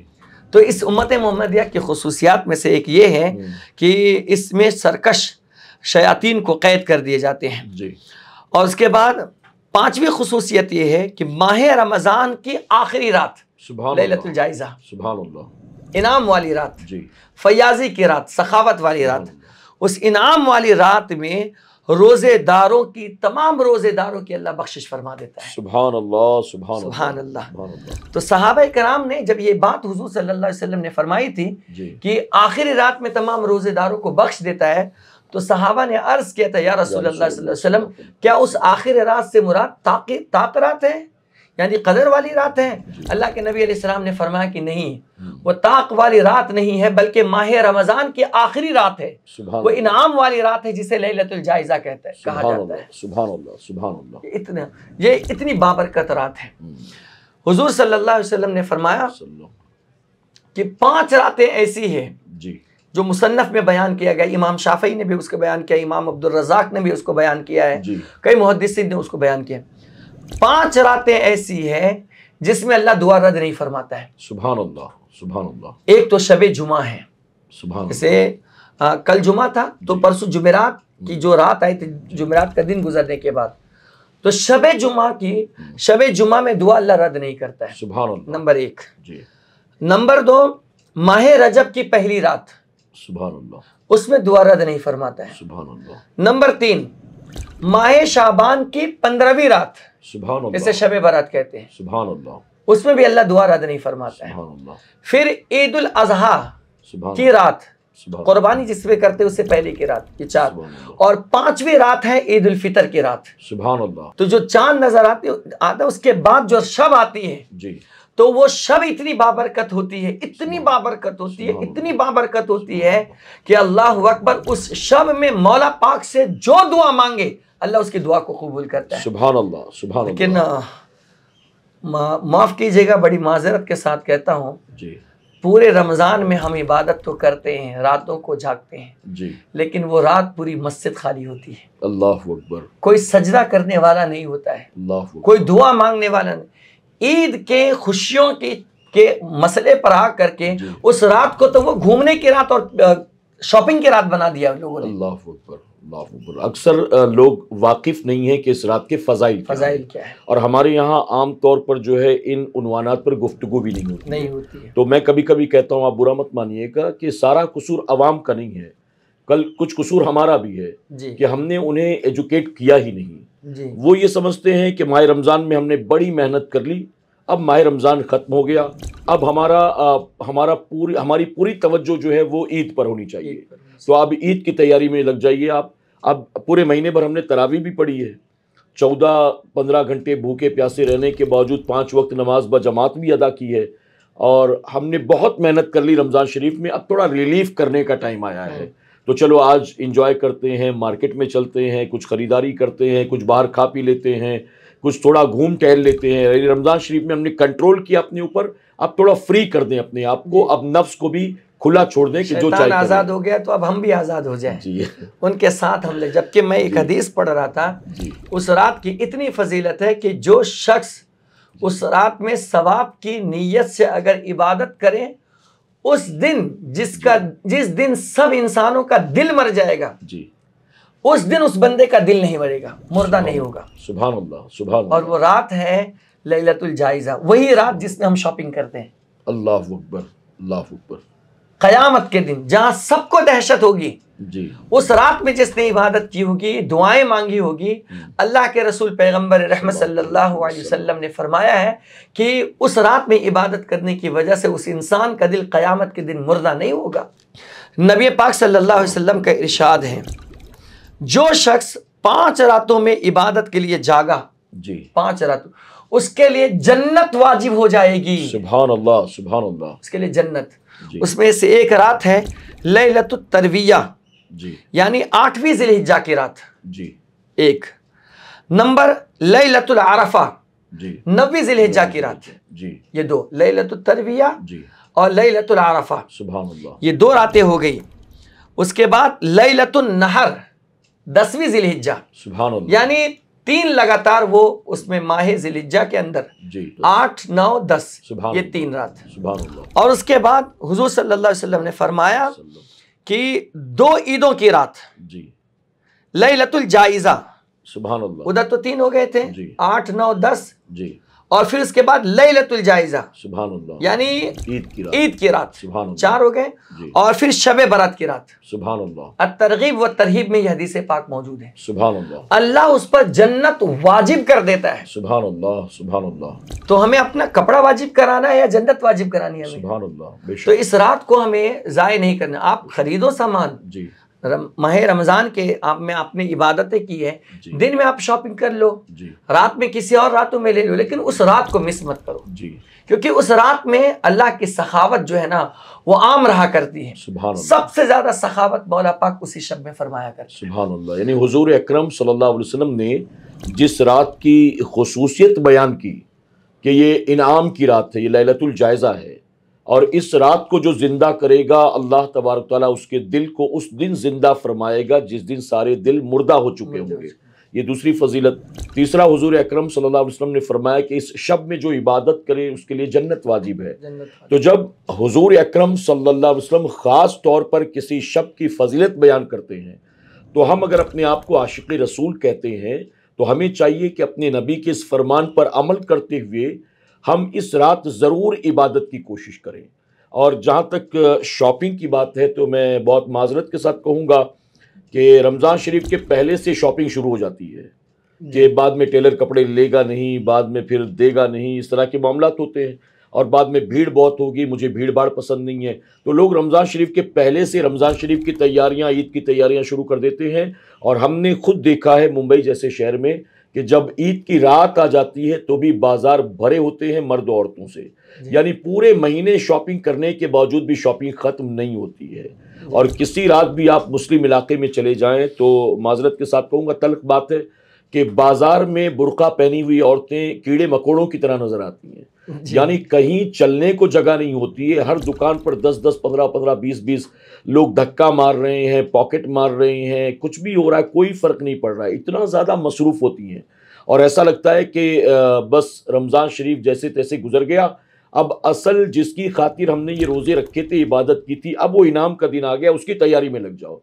तो इस उम्मत मोहम्मदिया की खसूसियात में से एक ये है हम्म। कि इसमें सरकश शयातीन को कैद कर दिए जाते हैं जी और उसके बाद पांचवी खसूसियत यह है कि माह रमज़ान की आखिरी रात लतुलजाइजा सुबह इनाम वाली रात जी फयाजी की रात सखावत वाली रात उस इनाम वाली रात में रोजेदारों की तमाम रोजेदारों की अल्लाह बख्शिश फरमा देता है सुबह अल्लाह सुबह सुबह अल्लाह तो सहाबा कराम ने जब ये बात हुजूर सल्लल्लाहु अलैहि वसल्लम ने फरमाई थी कि आखिरी रात में तमाम रोजेदारों को बख्श देता है तो सहाबा ने अर्ज किया था या रसूल वसल्लम क्या उस आखिर रात से मुराद ताक ताक रात है यानी कदर वाली रात है अल्लाह के नबी सलाम ने फरमाया कि नहीं हम्म। वो ताक वाली रात नहीं है बल्कि माह रमज़ान की आखिरी रात है वो इनाम वाली रात है जिसे लतुल जायज़ा कहता है कहा जाता है सुबह इतना ये इतनी बाबरकत रात है हम्म। हुजूर सल्लल्लाहु अलैहि वसल्लम ने फरमाया कि पांच रातें ऐसी हैं जी जो मुसन्फ़ में बयान किया गया इमाम शाफी ने भी उसको बयान किया इमाम अब्दुल रजाक ने भी उसको बयान किया है कई मुहदसिन ने उसको बयान किया पांच रातें ऐसी हैं जिसमें अल्लाह दुआ रद्द नहीं फरमाता है सुबह सुबह एक तो शब जुमा है सुबह जैसे कल जुमा था तो परसों जुमेरात की जो रात आई थी जुमेरात का दिन गुजरने के बाद तो शब जुमा की हम्म। शब जुमा में दुआ अल्लाह रद्द नहीं करता है सुबह नंबर एक नंबर दो माहे रजब की पहली रात उसमें दुआ रद्द नहीं फरमाता है सुबह नंबर तीन माह शाबान की पंद्रहवीं रात सुबह इसे शब बारात कहते हैं सुबह उसमें भी अल्लाह दुआ रद्द नहीं फरमाता है फिर ईद उल अजहा की रात कुर्बानी जिसपे करते उससे पहले की रात ये चार और पांचवी रात है ईद उल फितर की रात सुबह तो जो चांद नजर आती आता उसके बाद जो शब आती है जी तो वो शब इतनी बाबरकत होती है इतनी बाबरकत होती है इतनी बाबरकत होती है कि अल्लाह अकबर उस शब में मौला पाक से जो दुआ मांगे अल्लाह उसकी दुआ को कबूल करता है सुबह अल्लाह सुबह लेकिन माफ़ कीजिएगा बड़ी माजरत के साथ कहता हूँ पूरे रमज़ान में हम इबादत तो करते हैं रातों को जागते हैं जी लेकिन वो रात पूरी मस्जिद खाली होती है अल्लाह अकबर कोई सजदा करने वाला नहीं होता है अल्लाह कोई दुआ मांगने वाला नहीं ईद के खुशियों के के मसले पर आ करके उस रात को तो वो घूमने की रात और शॉपिंग की रात बना दिया लोगों ने अल्लाह अकबर अक्सर लोग वाकिफ नहीं है कि इस रात के फजाइल फजाइल क्या है और हमारे यहाँ आम तौर पर जो है इन उनवानात पर गुफ्तु भी नहीं होती नहीं होती है। तो मैं कभी कभी कहता हूँ आप बुरा मत मानिएगा कि सारा कसूर आवाम का नहीं है कल कुछ कसूर हमारा भी है कि हमने उन्हें एजुकेट किया ही नहीं वो ये समझते हैं कि माह रमज़ान में हमने बड़ी मेहनत कर ली अब माह रमज़ान ख़त्म हो गया अब हमारा आ, हमारा पूरी हमारी पूरी तवज्जो जो है वो ईद पर होनी चाहिए तो आप ईद की तैयारी में लग जाइए आप अब पूरे महीने भर हमने तरावी भी पढ़ी है चौदह पंद्रह घंटे भूखे प्यासे रहने के बावजूद पाँच वक्त नमाज ब जमात भी अदा की है और हमने बहुत मेहनत कर ली रमज़ान शरीफ में अब थोड़ा रिलीफ करने का टाइम आया है हाँ। तो चलो आज इंजॉय करते हैं मार्केट में चलते हैं कुछ ख़रीदारी करते हैं कुछ बाहर खा पी लेते हैं कुछ थोड़ा घूम टहल लेते हैं रमज़ान शरीफ में हमने कंट्रोल किया अपने ऊपर अब थोड़ा फ्री कर दें अपने आप को अब नफ्स को भी खुला छोड़ दें कि जो चाहे आज़ाद हो गया तो अब हम भी आज़ाद हो जाए उनके साथ हम ले जबकि मैं एक हदीस पढ़ रहा था उस रात की इतनी फजीलत है कि जो शख्स उस रात में सवाब की नीयत से अगर इबादत करें उस दिन जिसका जिस दिन सब इंसानों का दिल मर जाएगा जी उस दिन उस बंदे का दिल नहीं मरेगा मुर्दा नहीं होगा सुबह सुबह और वो रात है ललतुल जायजा वही रात जिसमें हम शॉपिंग करते हैं अल्लाह अकबर अल्लाह अकबर कयामत के दिन जहां सबको दहशत होगी जी उस रात में जिसने इबादत की होगी दुआएं मांगी होगी हम्म। अल्लाह के रसूल पैगम्बर रहमत सल्लल्लाहु अलैहि वसल्लम ने फरमाया है कि उस रात में इबादत करने की वजह से उस इंसान का दिल क़यामत के दिन मुर्दा नहीं होगा नबी पाक सल्लल्लाहु अलैहि वसल्लम का इरशाद है जो शख्स पांच रातों में इबादत के लिए जागा जी पांच रातों उसके लिए जन्नत वाजिब हो जाएगी सुबह अल्लाह सुबह अल्लाह उसके लिए जन्नत उसमें से एक रात है लत तरविया यानी आठवीं जिलहिजा की रात जी एक नंबर लतुल आरफा नब्बे जिलहिजा की रात जी ये दो लत तरविया और लतुल आरफा सुबह ये दो रातें हो गई उसके बाद लतुल नहर दसवीं जिलहिजा यानी तीन लगातार वो उसमें माहे जिलिजा के अंदर तो आठ नौ दस ये तीन रात और उसके बाद हुजूर सल्लल्लाहु अलैहि वसल्लम ने फरमाया कि दो ईदों की रात लतुल जायजा सुबह उधर तो तीन हो गए थे आठ नौ दस जी और फिर उसके बाद लतुल जायजा सुबह यानी ईद की रात ईद की रात चार हो गए और फिर शब बरात की रात सुबह तरगीब व तरहीब में यह हदीस पाक मौजूद है सुबह अल्लाह उस पर जन्नत वाजिब कर देता है सुबह सुबह तो हमें अपना कपड़ा वाजिब कराना है या जन्नत वाजिब करानी है सुबह तो इस रात को हमें ज़ाय नहीं करना आप खरीदो सामान रम, माह रमज़ान के आप में आपने इबादतें की है दिन में आप शॉपिंग कर लो रात में किसी और रातों में ले लो लेकिन उस रात को मिस मत करो क्योंकि उस रात में अल्लाह की सखावत जो है ना वो आम रहा करती है सबसे ज़्यादा सखावत मौला पाक उसी शब में फरमाया कर सुबह हजूर अक्रम सल्लाम ने जिस रात की खसूसियत बयान की कि ये इनाम की रात है ये ललतुल जायज़ा है और इस रात को जो ज़िंदा करेगा अल्लाह तबारक ताली उसके दिल को उस दिन ज़िंदा फरमाएगा जिस दिन सारे दिल मुर्दा हो चुके होंगे ये दूसरी फजीलत तीसरा हजूर अक्रम सल्लाम ने फरमाया कि इस शब में जो इबादत करे उसके लिए जन्नत वाजिब है तो जब हजूर अक्रम सल्लाम ख़ास तौर पर किसी शब की फजीलत बयान करते हैं तो हम अगर अपने आप को आशिक रसूल कहते हैं तो हमें चाहिए कि अपने नबी के इस फरमान पर अमल करते हुए हम इस रात ज़रूर इबादत की कोशिश करें और जहाँ तक शॉपिंग की बात है तो मैं बहुत माजरत के साथ कहूँगा कि रमज़ान शरीफ के पहले से शॉपिंग शुरू हो जाती है कि बाद में टेलर कपड़े लेगा नहीं बाद में फिर देगा नहीं इस तरह के मामला होते हैं और बाद में भीड़ बहुत होगी मुझे भीड़ भाड़ पसंद नहीं है तो लोग रमज़ान शरीफ के पहले से रमज़ान शरीफ की तैयारियां ईद की तैयारियां शुरू कर देते हैं और हमने खुद देखा है मुंबई जैसे शहर में कि जब ईद की रात आ जाती है तो भी बाजार भरे होते हैं मर्द औरतों से यानी पूरे महीने शॉपिंग करने के बावजूद भी शॉपिंग ख़त्म नहीं होती है और किसी रात भी आप मुस्लिम इलाके में चले जाएं तो माजरत के साथ कहूँगा तलख बात है कि बाजार में बुरका पहनी हुई औरतें कीड़े मकोड़ों की तरह नजर आती हैं यानी कहीं चलने को जगह नहीं होती है हर दुकान पर 10 10 15 15 20 20 लोग धक्का मार रहे हैं पॉकेट मार रहे हैं कुछ भी हो रहा है कोई फर्क नहीं पड़ रहा है इतना ज़्यादा मसरूफ़ होती हैं और ऐसा लगता है कि बस रमज़ान शरीफ जैसे तैसे गुजर गया अब असल जिसकी खातिर हमने ये रोज़े रखे थे इबादत की थी अब वो इनाम का दिन आ गया उसकी तैयारी में लग जाओ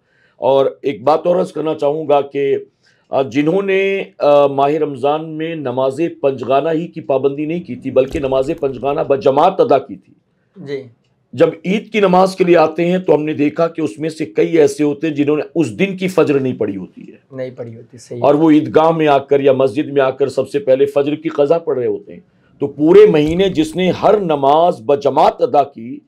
और एक बात और अर्ज़ करना चाहूँगा कि जिन्होंने माह रमज़ान में नमाज पंजगाना ही की पाबंदी नहीं की थी बल्कि नमाज पंजगाना बजमात अदा की थी जी जब ईद की नमाज के लिए आते हैं तो हमने देखा कि उसमें से कई ऐसे होते हैं जिन्होंने उस दिन की फजर नहीं पड़ी होती है नहीं पड़ी होती सही और वो ईदगाह में आकर या मस्जिद में आकर सबसे पहले फजर की कज़ा पढ़ रहे होते हैं तो पूरे महीने जिसने हर नमाज बजमात अदा की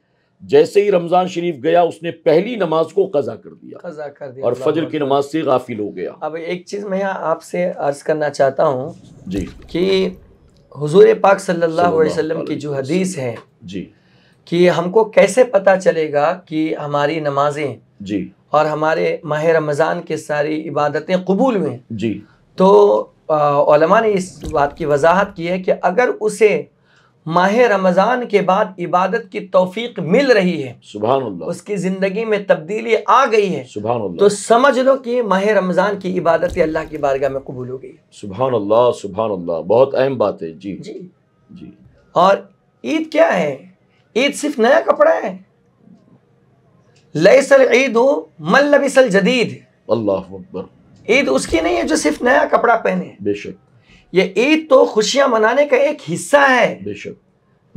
जैसे ही रमजान शरीफ गया उसने पहली नमाज को कजा कर दिया कजा कर दिया और फजर की नमाज से गाफिल हो गया अब एक चीज़ मैं आपसे अर्ज करना चाहता हूँ जी कि हुजूर पाक सल्लल्लाहु अलैहि वसल्लम की जो हदीस है जी कि हमको कैसे पता चलेगा कि हमारी नमाजें जी और हमारे माह रमज़ान के सारी इबादतें कबूल हुई जी तो आ, ने इस बात की वजाहत की है कि अगर उसे माह रमज़ान के बाद इबादत की तोफीक मिल रही है सुबह उसकी ज़िंदगी में तब्दीली आ गई है सुबह तो समझ लो कि माह रमज़ान की इबादत अल्लाह की बारगाह में कबूल हो गई सुबह अल्लाह सुबह अल्लाह बहुत अहम बात है जी जी जी और ईद क्या है ईद सिर्फ नया कपड़ा है लईसल ईद हो मल्लबिसल जदीद अल्लाह ईद उसकी नहीं है जो सिर्फ नया कपड़ा पहने बेशक ये ईद तो खुशियां मनाने का एक हिस्सा है बेशक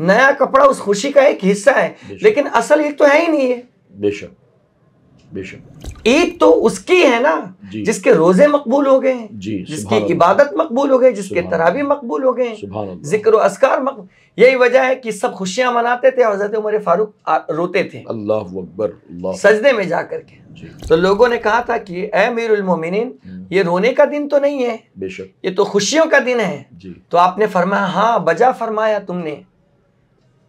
नया कपड़ा उस खुशी का एक हिस्सा है लेकिन असल ईद तो है ही नहीं है बेशक बेशक ईद तो उसकी है ना जिसके रोजे मकबूल हो गए जिसकी इबादत मकबूल हो गई जिसके तरावी मकबूल हो गए जिक्र असकार यही वजह है कि सब खुशियां मनाते थे हजरत उमर फारूक रोते थे अल्लाह अकबर सजदे में जा करके तो लोगों ने कहा था कि ए मीरमिन हम्म। ये रोने का दिन तो नहीं है बेशक ये तो खुशियों का दिन है तो आपने फरमाया हाँ बजा फरमाया तुमने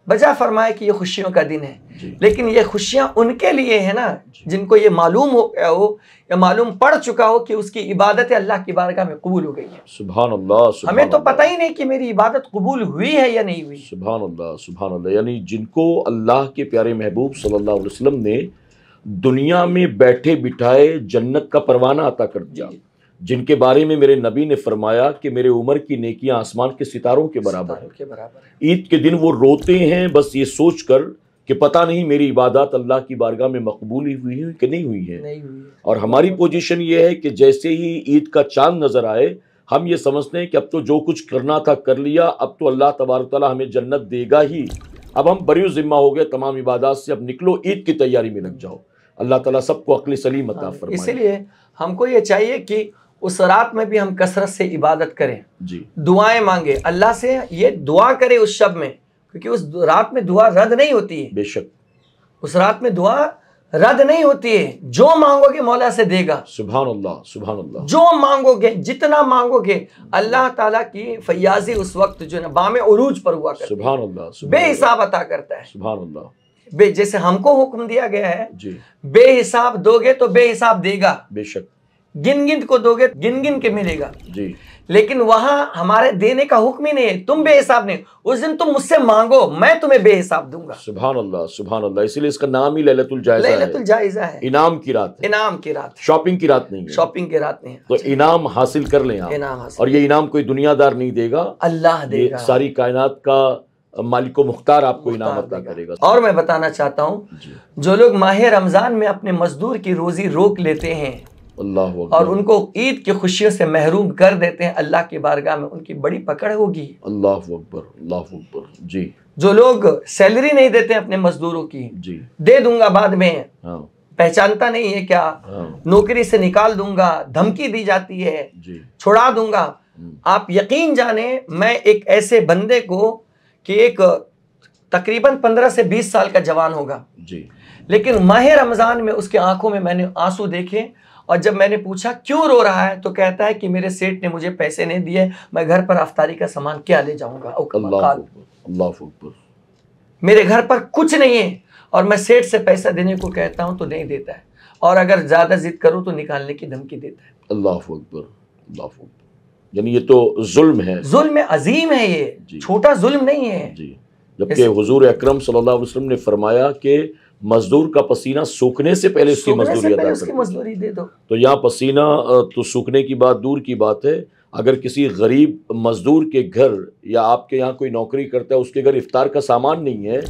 बजा फरमाया कि ये खुशियों का दिन है लेकिन ये खुशियाँ उनके लिए है ना जिनको ये मालूम हो गया हो या मालूम पड़ चुका हो कि उसकी इबादत अल्लाह की बारगाह में कबूल हो गई है सुबहान हमें तो पता ही नहीं कि मेरी इबादत कबूल हुई है या नहीं हुई सुबहान अल्लाह यानी जिनको अल्लाह के प्यारे महबूब सल्लल्लाहु अलैहि ने दुनिया में बैठे बिठाए जन्नत का परवाना अता कर दिया जिनके बारे में मेरे नबी ने फरमाया कि मेरे उम्र की नेकियां आसमान के सितारों के बराबर है ईद के दिन वो रोते हैं बस ये सोचकर कि पता नहीं मेरी इबादत अल्लाह की बारगाह में मकबूल हुई है कि नहीं हुई है नहीं हुई है और हमारी पोजीशन ये है कि जैसे ही ईद का चांद नज़र आए हम ये समझते हैं कि अब तो जो कुछ करना था कर लिया अब तो अल्लाह तबारक ताली हमें जन्नत देगा ही अब हम बरी ज़िम्मा हो गए तमाम इबादत से अब निकलो ईद की तैयारी में लग जाओ अल्लाह तला सबको अकली सलीम अताफर हाँ, इसीलिए हमको ये चाहिए कि उस रात में भी हम कसरत से इबादत करें जी दुआएं मांगे अल्लाह से ये दुआ करें उस शब में क्योंकि उस रात में दुआ रद्द नहीं होती है बेशक उस रात में दुआ रद्द नहीं होती है जो मांगोगे मौला से देगा सुबह अल्लाह अल्लाह जो मांगोगे जितना मांगोगे अल्लाह ताला की फयाजी उस वक्त जो है ना उरूज पर हुआ सुबह अल्लाह बेहिसाब अता करता है सुबह अल्लाह बे जैसे हमको हुक्म दिया गया है बेहिसाब दोगे तो बेहिसाब देगा बेशक गिन गिन को दोगे गिन गिन के मिलेगा जी लेकिन वहां हमारे देने का हुक्म ही नहीं है तुम बेहिसाब नहीं उस दिन तुम मुझसे मांगो मैं तुम्हें बेहिसाब दूंगा सुबह अल्लाह सुबह अल्लाह इसीलिए इसका नाम ही ललतुल जायजा ललतुल जायजा है इनाम की रात इनाम की रात शॉपिंग की रात नहीं शॉपिंग की रात नहीं तो अच्छा। इनाम हासिल कर ले और ये इनाम कोई दुनियादार नहीं देगा अल्लाह दे सारी कायनात का मालिक मुख्तार आपको इनाम अदा करेगा और मैं बताना चाहता हूँ जो लोग माहे रमज़ान में अपने मजदूर की रोज़ी रोक लेते हैं और उनको ईद की खुशियों से महरूम कर देते हैं अल्लाह की बारगाह में उनकी बड़ी पकड़ होगी अल्लाह अकबर अल्लाह अकबर जी जो लोग सैलरी नहीं देते अपने मजदूरों की जी दे दूंगा बाद में हाँ। पहचानता नहीं है क्या हाँ। नौकरी से निकाल दूंगा धमकी दी जाती है छोड़ा दूंगा हम्म। आप यकीन जाने मैं एक ऐसे बंदे को कि एक तकरीबन पंद्रह से बीस साल का जवान होगा जी लेकिन माह रमज़ान में उसके आंखों में मैंने आंसू देखे और जब मैंने पूछा क्यों रो रहा है तो कहता है कि मेरे सेठ ने मुझे पैसे नहीं दिए मैं घर पर अफ्तारी का सामान क्या ले जाऊंगा मेरे घर पर कुछ नहीं है और मैं सेठ से पैसा देने को कहता हूं तो नहीं देता है और अगर ज़्यादा जिद करूं तो निकालने की धमकी देता है अल्लाह अकबर अल्लाह यानी ये तो जुल्म है जुल्म अजीम है ये छोटा जुल्म नहीं है जी जबकि हुजूर अकरम सल्लल्लाहु अलैहि वसल्लम ने फरमाया कि मजदूर का पसीना सूखने से पहले उसकी मजदूरी अदा उसकी मजदूरी दे दो तो यहाँ पसीना तो सूखने की बात दूर की बात है अगर किसी गरीब मजदूर के घर या आपके यहाँ कोई नौकरी करता है उसके घर इफ्तार का सामान नहीं है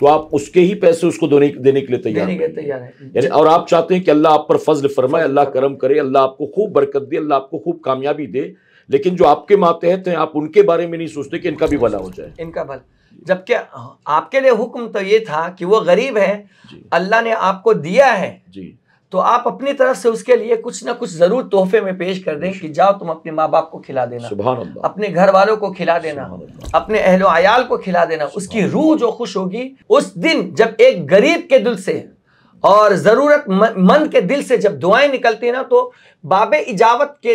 तो आप उसके ही पैसे उसको देने देने के लिए तैयार यानी और आप चाहते हैं कि अल्लाह आप पर फजल फरमाए अल्लाह करम करे अल्लाह आपको खूब बरकत दे अल्लाह आपको खूब कामयाबी दे लेकिन जो आपके मातहत हैं आप उनके बारे में नहीं सोचते कि इनका भी भला हो जाए इनका भला जबकि आपके लिए हुक्म तो ये था कि वो गरीब है अल्लाह ने आपको दिया है जी तो आप अपनी तरफ से उसके लिए कुछ ना कुछ जरूर तोहफे में पेश कर दें कि जाओ तुम अपने माँ बाप को खिला देना अपने घर वालों को खिला देना अपने अहलो आयाल को खिला देना उसकी रूह जो खुश होगी उस दिन जब एक गरीब के दिल से और जरूरत मंद के दिल से जब दुआएं निकलती है ना तो बाबे इजावत के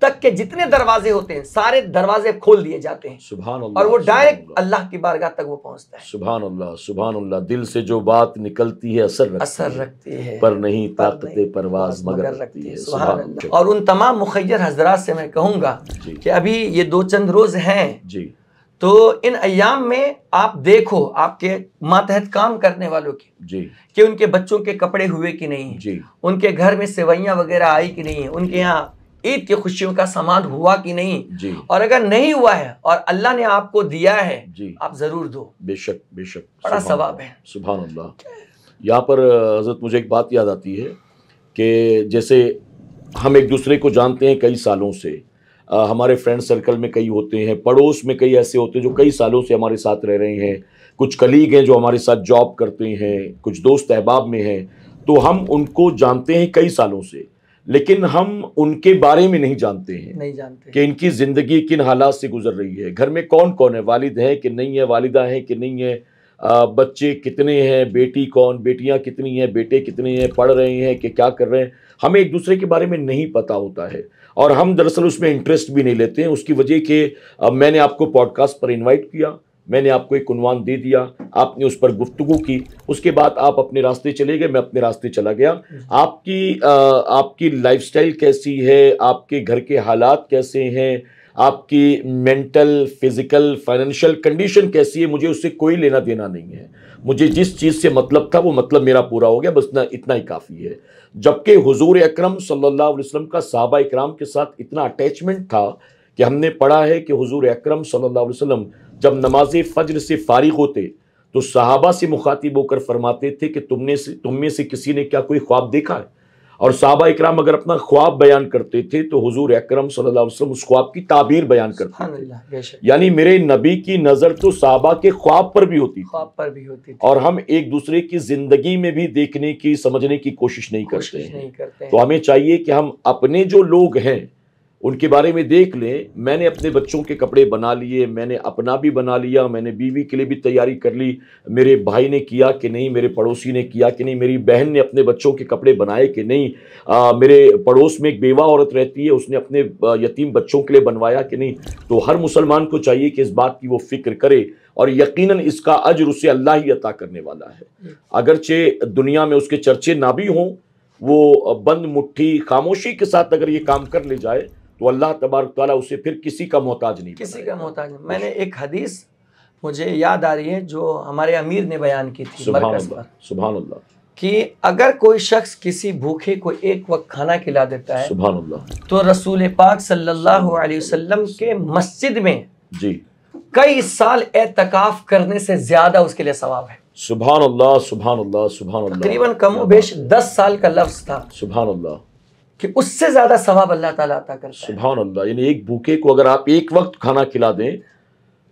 तक के जितने दरवाजे होते हैं सारे दरवाजे खोल दिए जाते हैं सुबहान और वो डायरेक्ट अल्लाह की बारगाह तक वो पहुंचता है सुबह अल्लाह सुबह अल्लाह दिल से जो बात निकलती है असर रखती असर रखती है, है पर नहीं ताकत परवाज मगर रखती है सुबहान अल्लाह और उन तमाम मुखैर हजरात से मैं कहूंगा कि अभी ये दो चंद रोज हैं जी तो इन अयाम में आप देखो आपके मातहत काम करने वालों की जी कि उनके बच्चों के कपड़े हुए कि नहीं जी उनके घर में सेवैयाँ वगैरह आई कि नहीं है उनके यहाँ ईद की खुशियों का समान हुआ कि नहीं और अगर नहीं हुआ है और अल्लाह ने आपको दिया है आप जरूर दो बेशक बेशक बड़ा सवाब है सुबह अल्लाह यहाँ पर हजरत मुझे एक बात याद आती है कि जैसे हम एक दूसरे को जानते हैं कई सालों से आ, हमारे फ्रेंड सर्कल में कई होते हैं पड़ोस में कई ऐसे होते हैं जो कई सालों से हमारे साथ रह रहे हैं कुछ कलीग हैं जो हमारे साथ जॉब करते हैं कुछ दोस्त अहबाब में हैं तो हम उनको जानते हैं कई सालों से लेकिन हम उनके बारे में नहीं जानते हैं नहीं जानते कि इनकी ज़िंदगी किन हालात से गुजर रही है घर में कौन कौन है वालिद है कि नहीं है वालिदा है कि नहीं है बच्चे कितने हैं बेटी कौन बेटियां कितनी हैं बेटे कितने हैं पढ़ रहे हैं कि क्या कर रहे हैं हमें एक दूसरे के बारे में नहीं पता होता है और हम दरअसल उसमें इंटरेस्ट भी नहीं लेते हैं उसकी वजह के मैंने आपको पॉडकास्ट पर इन्वाइट किया मैंने आपको एक उनवान दे दिया आपने उस पर गुफ्तु की उसके बाद आप अपने रास्ते चले गए मैं अपने रास्ते चला गया आपकी आ, आपकी लाइफस्टाइल कैसी है आपके घर के हालात कैसे हैं आपकी मेंटल फिज़िकल फाइनेंशियल कंडीशन कैसी है मुझे उससे कोई लेना देना नहीं है मुझे जिस चीज़ से मतलब था वो मतलब मेरा पूरा हो गया बस ना इतना ही काफ़ी है जबकि हुजूर अकरम सल्लल्लाहु अलैहि वसल्लम का साहबा इक्राम के साथ इतना अटैचमेंट था कि हमने पढ़ा है कि हुजूर अकरम सल्लल्लाहु अलैहि वसल्लम जब नमाज फजर से फारिग होते तो साहबा से मुखातिब होकर फरमाते थे कि तुमने से तुम में से किसी ने क्या कोई ख्वाब देखा है और साहबा इकराम अगर अपना ख्वाब बयान करते थे तो हजूर अक्रम सल्लल्लाहु उस ख्वाब की ताबीर बयान करते यानी मेरे नबी की नज़र तो साहबा के ख्वाब पर भी होती ख्वाब पर भी होती थी। और हम एक दूसरे की जिंदगी में भी देखने की समझने की कोशिश नहीं कोशिश करते, नहीं करते हैं। तो हमें चाहिए कि हम अपने जो लोग हैं उनके बारे में देख लें मैंने अपने बच्चों के कपड़े बना लिए मैंने अपना भी बना लिया मैंने बीवी के लिए भी तैयारी कर ली मेरे भाई ने किया कि नहीं मेरे पड़ोसी ने किया कि नहीं मेरी बहन ने अपने बच्चों के कपड़े बनाए कि नहीं आ, मेरे पड़ोस में एक बेवा औरत रहती है उसने अपने यतीम बच्चों के लिए बनवाया कि नहीं तो हर मुसलमान को चाहिए कि इस बात की वो फिक्र करे और यकीन इसका अजर उसे अल्लाह ही अता करने वाला है अगरचे दुनिया में उसके चर्चे ना भी हों वो बंद मुठ्ठी खामोशी के साथ अगर ये काम कर ले जाए तो अल्लाह तबारक तला उसे फिर किसी का मोहताज नहीं किसी का मोहताज नहीं मैंने एक हदीस मुझे याद आ रही है जो हमारे अमीर ने बयान की थी सुबह अल्लाह कि अगर कोई शख्स किसी भूखे को एक वक्त खाना खिला देता है तो रसूल पाक सल्लल्लाहु अलैहि वसल्लम के मस्जिद में जी कई साल एतकाफ करने से ज्यादा उसके लिए सवाब है सुबह सुबह सुबह तकरीबन कम बेश दस साल का लफ्ज था सुबह कि उससे ज्यादा सवाब अल्लाह ताला अता कर सुबहान अल्लाह यानी एक भूखे को अगर आप एक वक्त खाना खिला दें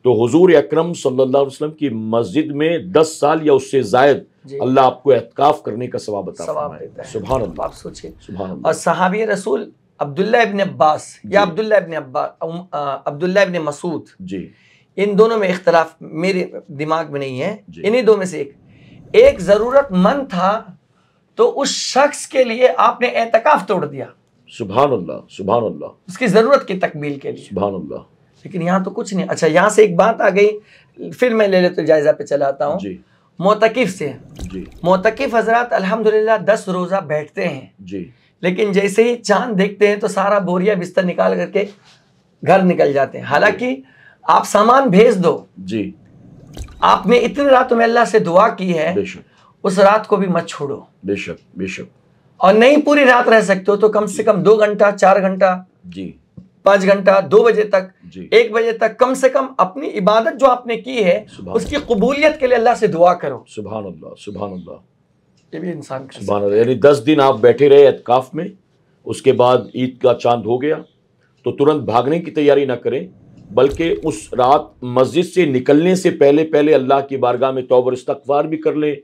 तो हजूर अक्रम सल्लाम की मस्जिद में दस साल या उससे जायद अल्लाह आपको एहतकाफ करने का सवाब अता सवाब देता अल्लाह आप सोचिए सुबहान और सहाबी रसूल अब्दुल्ला इबन अब्बास या अब्दुल्ला इबन अब्बास अब्दुल्ला इबन मसूद जी इन दोनों में इख्तलाफ मेरे दिमाग में नहीं है इन्हीं दो में से एक एक ज़रूरतमंद था तो उस शख्स के लिए आपने एहतकाफ तोड़ दिया सुबहान अल्लाह उसकी ज़रूरत की तकमील के लिए सुबहान लेकिन यहाँ तो कुछ नहीं अच्छा यहाँ से एक बात आ गई फिर मैं ले लेते तो जायज़ा पे चलाता हूँ मोतकिफ से मोतकिफ हजरात अल्हम्दुलिल्लाह दस रोज़ा बैठते हैं जी लेकिन जैसे ही चांद देखते हैं तो सारा बोरिया बिस्तर निकाल करके घर निकल जाते हैं हालांकि आप सामान भेज दो जी आपने इतनी रातों में अल्लाह से दुआ की है उस रात को भी मत छोड़ो बेशक बेशक और नहीं पूरी रात रह सकते हो तो कम से कम दो घंटा चार घंटा जी पांच घंटा दो बजे तक एक बजे तक कम से कम अपनी इबादत जो आपने की है उसकी कबूलियत के लिए अल्लाह से दुआ करो सुबह सुबह ये भी इंसान सुबह यानी दस दिन आप बैठे रहे एतकाफ में उसके बाद ईद का चांद हो गया तो तुरंत भागने की तैयारी ना करें बल्कि उस रात मस्जिद से निकलने से पहले पहले अल्लाह की बारगाह में तोबर इस्तफार भी कर लें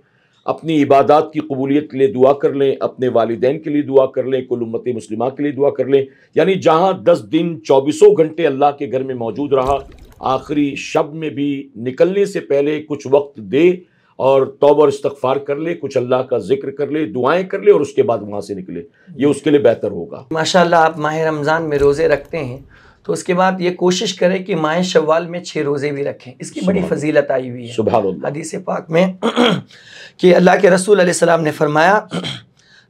अपनी इबादत की कबूलियत के लिए दुआ कर लें अपने वालदेन के लिए दुआ कर लें कुल उम्मत मुस्लिम के लिए दुआ कर लें यानी जहाँ दस दिन चौबीसों घंटे अल्लाह के घर में मौजूद रहा आखिरी शब में भी निकलने से पहले कुछ वक्त दे और तोब और इस्तफ़ार कर ले कुछ अल्लाह का जिक्र कर ले दुआएं कर ले और उसके बाद वहाँ से निकले ये उसके लिए बेहतर होगा माशाल्लाह आप माह रमज़ान में रोज़े रखते हैं तो उसके बाद ये कोशिश करें कि माए शवाल में छः रोज़े भी रखें इसकी बड़ी फजीलत आई हुई है हदीस पाक में कि अल्लाह के रसूल सलाम ने फरमाया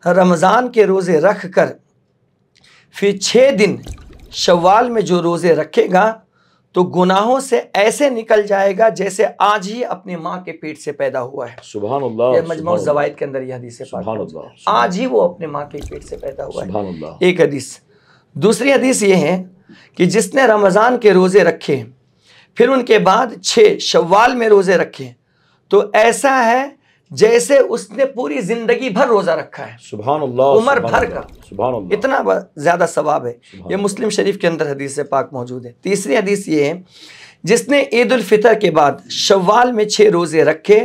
रमज़ान के रोज़े रख कर फिर छः दिन शवाल में जो रोज़े रखेगा तो गुनाहों से ऐसे निकल जाएगा जैसे आज ही अपनी माँ के पेट से पैदा हुआ है सुबह मजमा के अंदर यह हदीस आज ही वो अपने माँ के पेट से पैदा हुआ है एक हदीस दूसरी हदीस ये है कि जिसने रमज़ान के रोज़े रखे फिर उनके बाद छः शवाल में रोज़े रखे तो ऐसा है जैसे उसने पूरी जिंदगी भर रोज़ा रखा है सुबह उम्र भर का सुबह इतना ज़्यादा सवाब है ये मुस्लिम शरीफ के अंदर हदीस पाक मौजूद है तीसरी हदीस ये है जिसने ईद उल फितर के बाद शवाल में छः रोज़े रखे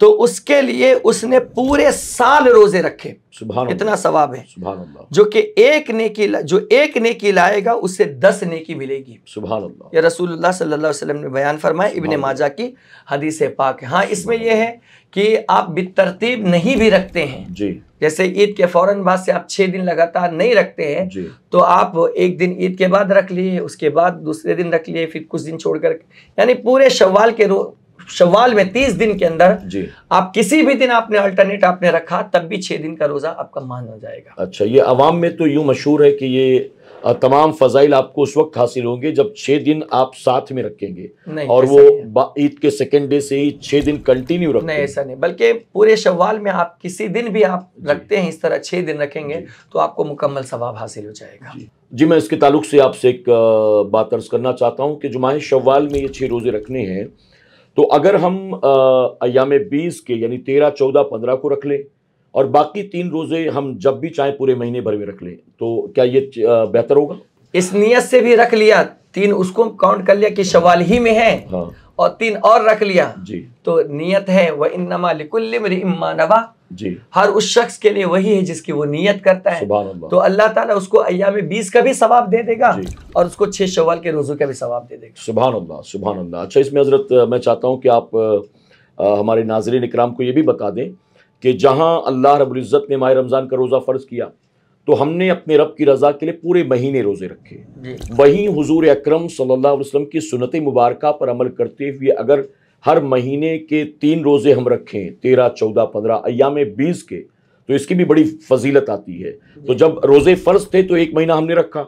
तो उसके लिए उसने पूरे साल रोजे रखे सुबह इतना सवाब है सुबह जो कि एक नेकी जो एक नेकी लाएगा उससे दस नेकी मिलेगी सुबह रसूल वसल्लम ने बयान फरमाया इब्ने माजा की हदीस पाक हाँ इसमें यह है कि आप बितरतीब नहीं भी रखते हैं जी जैसे ईद के फौरन बाद से आप छह दिन लगातार नहीं रखते हैं तो आप एक दिन ईद के बाद रख लिए उसके बाद दूसरे दिन रख लिए फिर कुछ दिन छोड़ कर यानी पूरे शवाल के शवाल में तीस दिन के अंदर जी आप किसी भी दिन आपने अल्टरनेट आपने रखा तब भी छह दिन का रोजा आपका मान हो जाएगा अच्छा ये अवाम में तो यूं मशहूर है कि ये तमाम फजाइल आपको उस वक्त हासिल होंगे जब छह दिन आप साथ में रखेंगे और वो ईद के सेकेंड डे से ही छह दिन कंटिन्यू रखेंगे नहीं ऐसा नहीं बल्कि पूरे शवाल में आप किसी दिन भी आप रखते हैं इस तरह छह दिन रखेंगे तो आपको मुकम्मल सवाब हासिल हो जाएगा जी, जी मैं इसके ताल्लुक से आपसे एक बात अर्ज करना चाहता हूँ कि जुमाहे शवाल में ये छह रोज़े रखने हैं तो अगर हम अयाम बीस के यानी तेरह चौदह पंद्रह को रख लें और बाकी तीन रोज़े हम जब भी चाहें पूरे महीने भर में रख लें तो क्या ये बेहतर होगा इस नियत से भी रख लिया तीन उसको काउंट कर लिया कि शवाल ही में है हाँ। और तीन और रख लिया जी तो नियत है वह इन नमा लिकुल्लिमानवा जी हर उस शख्स के लिए वही है जिसकी वो नियत करता है तो अल्लाह ताला उसको अयाम बीस का भी सवाब दे देगा और उसको छह शवाल के रोज़ों का भी सवाब दे देगा सुबह अल्लाह सुबह अल्लाह अच्छा इसमें हजरत मैं चाहता हूँ कि आप आ, हमारे नाजरीन इक्राम को ये भी बता दें कि जहाँ अल्लाह रबुल्ज़त ने माह रमज़ान का रोज़ा फ़र्ज़ किया तो हमने अपने रब की रज़ा के लिए पूरे महीने रोज़े रखे वहीं हुजूर अकरम सल्लल्लाहु अलैहि वसल्लम की सुनत मुबारक पर अमल करते हुए अगर हर महीने के तीन रोज़े हम रखें तेरह चौदह पंद्रह अयाम बीस के तो इसकी भी बड़ी फजीलत आती है तो जब रोज़े फ़र्ज थे तो एक महीना हमने रखा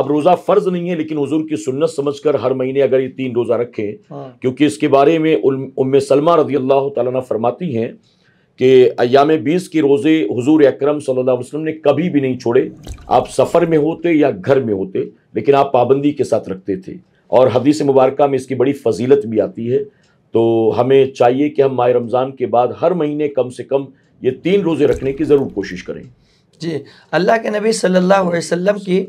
अब रोज़ा फ़र्ज नहीं है लेकिन हुजूर की सुन्नत समझकर हर महीने अगर ये तीन रोज़ा रखें हाँ। क्योंकि इसके बारे में उम सलमा रजी अल्लाह तरमाती फरमाती हैं कि अयाम बीस की रोज़े हजूर अक्रम सल्लल्लाहु ने कभी भी नहीं छोड़े आप सफ़र में होते या घर में होते लेकिन आप पाबंदी के साथ रखते थे और हदीस मुबारक में इसकी बड़ी फजीलत भी आती है तो हमें चाहिए कि हम माह रमज़ान के बाद हर महीने कम से कम ये तीन रोज़े रखने की ज़रूर कोशिश करें जी अल्लाह के नबी सल्लल्लाहु अलैहि वसल्लम की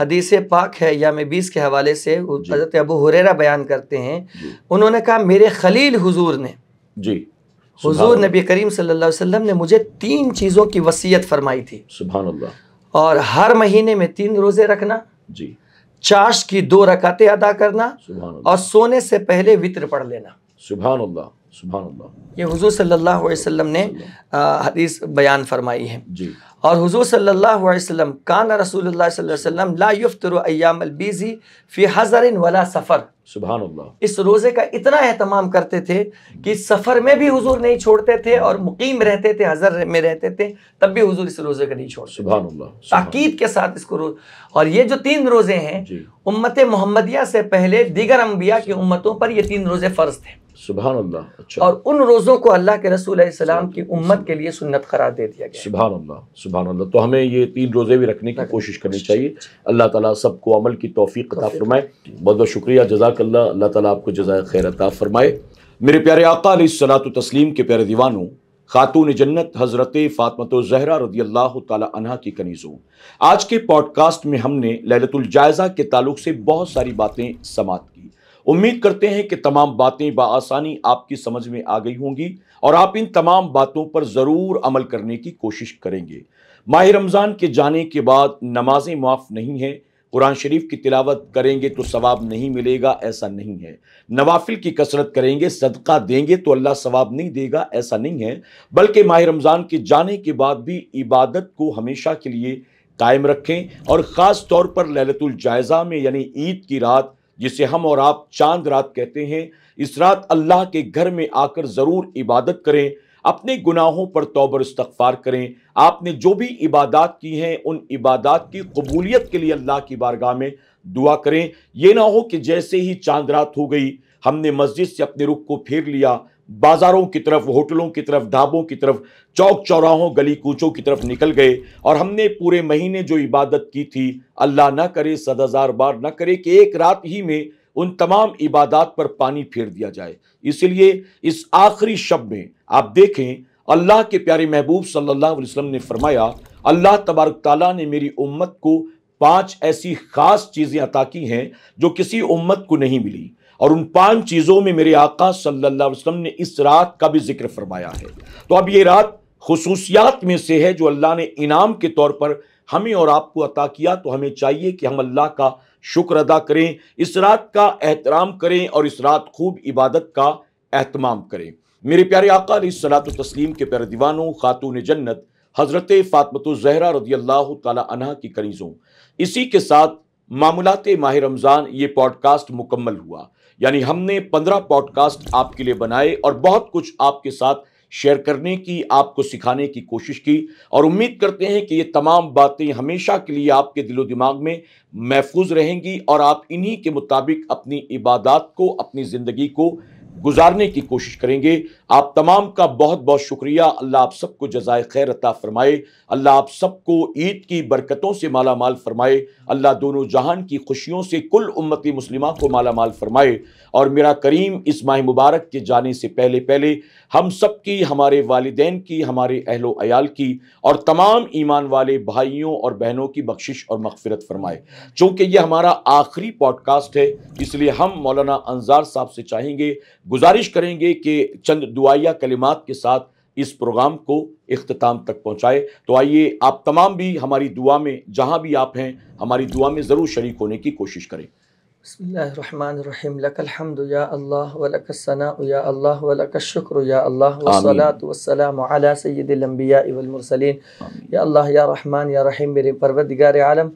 हदीस पाक है या बीस के हवाले से हज़रत अबू हुरेरा बयान करते हैं उन्होंने कहा मेरे खलील हुजूर ने जी हुजूर नबी करीम सल्लल्लाहु अलैहि वसल्लम ने मुझे तीन चीज़ों की वसीयत फरमाई थी सुबहान और हर महीने में तीन रोज़े रखना जी चाश की दो रकातें अदा करना और सोने से पहले वित्र पढ़ लेना सुबहान ये हुजूर सल्लल्लाहु अलैहि वसल्लम ने हदीस बयान फरमाई है जी और हुजूर सल्लल्लाहु अलैहि वसल्लम कान रसूलुल्लाह सल्लल्लाहु अलैहि वसल्लम ला युफ्तरु अय्याम बीजी फी हज़रिन वला सफ़र सुबह इस रोज़े का इतना अहतमाम करते थे कि सफ़र में भी हुजूर नहीं छोड़ते थे और मुकीम रहते थे हज़र में रहते थे तब भी हुजूर इस रोज़े का नहीं छोड़ते सुबह ताकीद के साथ इसको और ये जो तीन रोज़े हैं उम्मत मोहम्मदिया से पहले दीगर अम्बिया की उम्मतों पर ये तीन रोज़े फ़र्ज थे सुबह अच्छा और उन रोज़ों को अल्लाह के रसूल सलाम की उम्मत के लिए सुन्नत करार दे दिया गया सुबह सुबह तो हमें ये तीन रोज़े भी रखने की कोशिश करनी चाहिए अल्लाह ताला सबको अमल की तोफ़ी अता फरमाए बहुत बहुत शुक्रिया जजाकल्ला अल्लाह ताला आपको जजाय खैर अता फरमाए मेरे प्यारे आका सलात तस्लीम के प्यारे दीवानों खातून जन्नत हज़रत फ़ातमत तो जहरा रदी अल्लाह तह की कनीज़ों आज के पॉडकास्ट में हमने ललतुलजायज़ा के ताल्लुक से बहुत सारी बातें समाप्त की उम्मीद करते हैं कि तमाम बातें बसानी आपकी समझ में आ गई होंगी और आप इन तमाम बातों पर ज़रूर अमल करने की कोशिश करेंगे माह रमज़ान के जाने के बाद नमाजें माफ़ नहीं हैं कुरान शरीफ की तिलावत करेंगे तो सवाब नहीं मिलेगा ऐसा नहीं है नवाफिल की कसरत करेंगे सदका देंगे तो अल्लाह सवाब नहीं देगा ऐसा नहीं है बल्कि माह रमज़ान के जाने के बाद भी इबादत को हमेशा के लिए कायम रखें और ख़ास तौर पर ललतुल जायज़ा में यानी ईद की रात जिसे हम और आप चांद रात कहते हैं इस रात अल्लाह के घर में आकर ज़रूर इबादत करें अपने गुनाहों पर तोबर इस्तफ़ार करें आपने जो भी इबादत की हैं उन इबादत की कबूलियत के लिए अल्लाह की बारगाह में दुआ करें यह ना हो कि जैसे ही चांद रात हो गई हमने मस्जिद से अपने रुख को फेर लिया बाजारों की तरफ होटलों की तरफ ढाबों की तरफ चौक चौराहों गली कूचों की तरफ निकल गए और हमने पूरे महीने जो इबादत की थी अल्लाह ना करे सद हज़ार बार ना करे कि एक रात ही में उन तमाम इबादत पर पानी फेर दिया जाए इसलिए इस आखिरी शब में आप देखें अल्लाह के प्यारे महबूब सल्लल्लाहु अलैहि वसल्लम ने फरमाया अल्लाह तबारक ताली ने मेरी उम्मत को पांच ऐसी खास चीज़ें अता की हैं जो किसी उम्मत को नहीं मिली और उन पांच चीज़ों में मेरे आका सल्लल्लाहु अलैहि वसल्लम ने इस रात का भी जिक्र फरमाया है तो अब ये रात खसूसियात में से है जो अल्लाह ने इनाम के तौर पर हमें और आपको अता किया तो हमें चाहिए कि हम अल्लाह का शुक्र अदा करें इस रात का एहतराम करें और इस रात खूब इबादत का अहतमाम करें मेरे प्यारे आका सलात तस्लीम के प्यारे दीवानों खातून जन्नत हज़रत फ़ातमत ज़हरा रदी अल्लाह तला की कनीज़ों इसी के साथ मामूलत माह रमज़ान ये पॉडकास्ट मुकम्मल हुआ यानी हमने पंद्रह पॉडकास्ट आपके लिए बनाए और बहुत कुछ आपके साथ शेयर करने की आपको सिखाने की कोशिश की और उम्मीद करते हैं कि ये तमाम बातें हमेशा के लिए आपके दिलो दिमाग में महफूज रहेंगी और आप इन्हीं के मुताबिक अपनी इबादत को अपनी ज़िंदगी को गुजारने की कोशिश करेंगे आप तमाम का बहुत बहुत शुक्रिया अल्लाह आप सबको जजाय खैर अता फरमाए अल्लाह आप सबको ईद की बरकतों से माला माल फरमाए अल्लाह दोनों जहान की खुशियों से कुल उम्मती मुस्लिमा को माला माल फरमाए और मेरा करीम इस माह मुबारक के जाने से पहले पहले हम सब की हमारे वालदेन की हमारे अहलो अयाल की और तमाम ईमान वाले भाइयों और बहनों की बख्शिश और मगफरत फरमाए चूँकि यह हमारा आखिरी पॉडकास्ट है इसलिए हम मौलाना अनजार साहब से चाहेंगे गुजारिश करेंगे कि चंद दुआया कलिमात के साथ इस प्रोग्राम को अख्ताम तक पहुँचाए तो आइए आप तमाम भी हमारी दुआ में जहाँ भी आप हैं हमारी दुआ में ज़रूर शरीक होने की कोशिश करें بسم الله الرحمن الرحيم لك الحمد يا الله ولك الثناء يا الله ولك الشكر يا الله والصلاة والسلام على سيد الأنبياء والمرسلين آمين. يا الله يا رحمن يا رحيم بري پروردگار عالم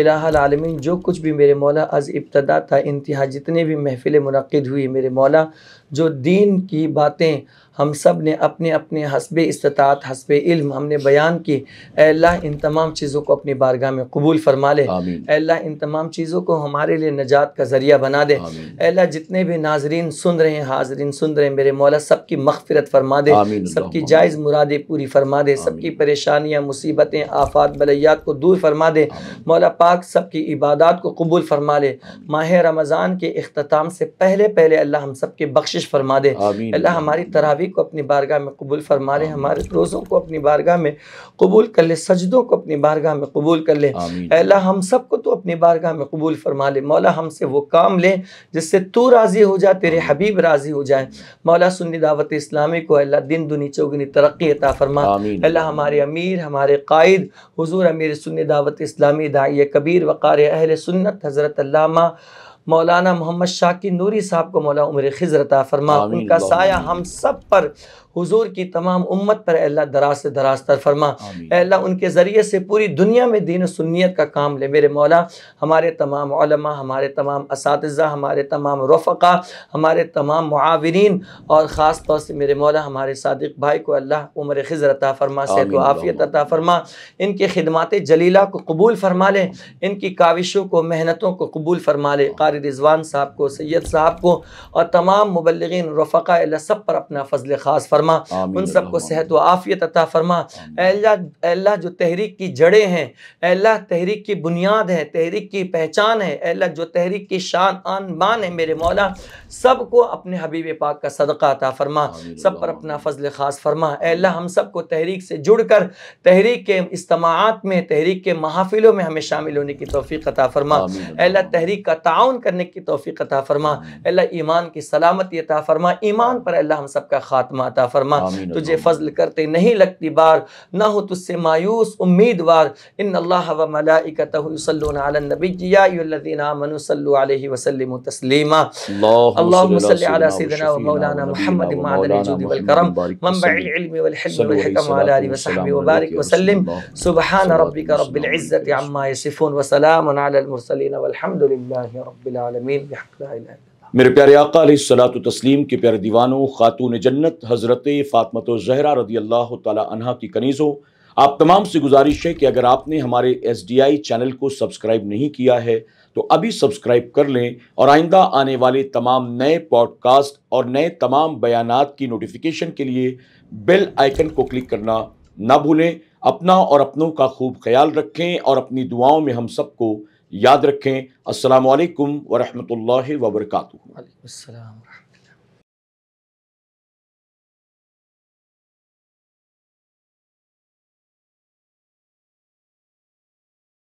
अलामिन जो कुछ भी मेरे मौला अज़ इब्तदा था इंतहा जितने भी महफ़िल मनद हुई मेरे मौला जो दीन की बातें हम सब ने अपने अपने हसब इस्तात हसब इल्म हमने बयान की अल्लाह इन तमाम चीज़ों को अपनी बारगाह में कबूल फरमा ले अल्लाह इन तमाम चीज़ों को हमारे लिए नजात का ज़रिया बना दे अल्लाह जितने भी नाजरीन सुन रहे हैं हाजरीन सुन रहे हैं मेरे मौला सब की फरमा दे सबकी जायज़ मुरादें पूरी फरमा दे सबकी परेशानियाँ मुसीबतें आफात बलैयात को दूर फरमा दे मौला पाक सब की इबादत को कबूल फरमा ले माह रमज़ान के अख्ताम से पहले पहले अल्लाह हम सब की बख्शिश फरमा दे अल्लाह हमारी तरावी को अपनी बारगाह में कबूल फरमा ले हमारे रोज़ों को अपनी बारगाह में कबूल कर ले सजदों को अपनी बारगाह में कबूल कर ले अल्लाह हम सब को तो अपनी बारगाह में कबूल फरमा ले मौला हमसे वो काम ले जिससे तू राज़ी हो जा तेरे हबीब राज़ी हो जाए मौला सुन्नी दावत इस्लामी को अल्लाह दिन दुनी चौगनी तरक्की अता फरमा अल्लाह हमारे अमीर हमारे कायद हजूर अमीर सुन्नी दावत इस्लामी दाइय कबीर वक़ार अहल सुन्नत हज़रत मौलाना मोहम्मद शाकि नूरी साहब को मौला उम्र खिजरता फरमा उनका साया हम सब पर हुजूर की तमाम उम्मत पर अल्लाह दराज से दराज तर फरमा अल्लाह उनके ज़रिए से पूरी दुनिया में दीन सुन्नीत का काम ले मेरे मौला हमारे तमाम उलमा हमारे तमाम इस हमारे तमाम रफ़ा हमारे तमाम मुआवरीन और ख़ास तौर से मेरे मौला हमारे सादिक भाई को अल्लाह उम्र खिजर अता फरमा सेहत आफ़ियत अता फरमा इनकी खिदमत जलीला को कबूल फरमा लें इनकी काविशों को मेहनतों को कबूल फरमा लें कारी रिजवान साहब को सैयद साहब को और तमाम मुबलगिन रफ़ा सब पर अपना फ़जल ख़ास फरमा फरमा उन सबको सेहत व आफियत अता फरमा अल्लाह जो तहरीक की जड़ें हैं अल्लाह तहरीक की बुनियाद है तहरीक की पहचान है अल्लाह जो तहरीक की शान आन बान है मेरे मौला सबको अपने हबीब पाक का सदका अता फरमा सब पर अपना फजल ख़ास फरमा अल्लाह हम सबको तहरीक से जुड़ कर तहरीक के इस्तेमाल में तहरीक के महाफिलों में हमें शामिल होने की तोफ़ी अता फरमा अल्लाह तहरीक का ताउन करने की तोफ़ी अता फरमा अल्लाह ईमान की सलामती अता फरमा ईमान पर अल्लाह हम सबका खात्मा अता फरमा तुझे फजल करते नहीं लगती बार ना हो तुझसे मायूस उम्मीदवार इन अल्लाह व मलाइकतहल्लबी वसलम तस्लीमा अल्लाह मौलाना मोहम्मद करम वबारक वसलम सुबहान रब्बिक रब्बिल इज्जत अम्मा यसिफून व सलाम अला अल मुरसलीन वलहमदुलिल्लाहि रब्बिल आलमीन बिहक ला इलाहा मेरे प्यारे आका सलात तस्लीम के प्यारे दीवानों खातून जन्नत हज़रत फ़ातमत जहरा रदी अल्लाह तह की कनीज़ों आप तमाम से गुजारिश है कि अगर आपने हमारे एस डी आई चैनल को सब्सक्राइब नहीं किया है तो अभी सब्सक्राइब कर लें और आइंदा आने वाले तमाम नए पॉडकास्ट और नए तमाम बयान की नोटिफिकेशन के लिए बेल आइकन को क्लिक करना ना भूलें अपना और अपनों का खूब ख्याल रखें और अपनी दुआओं में हम सबको یاد رکھیں السلام علیکم ورحمۃ اللہ وبرکاتہ السلام علیکم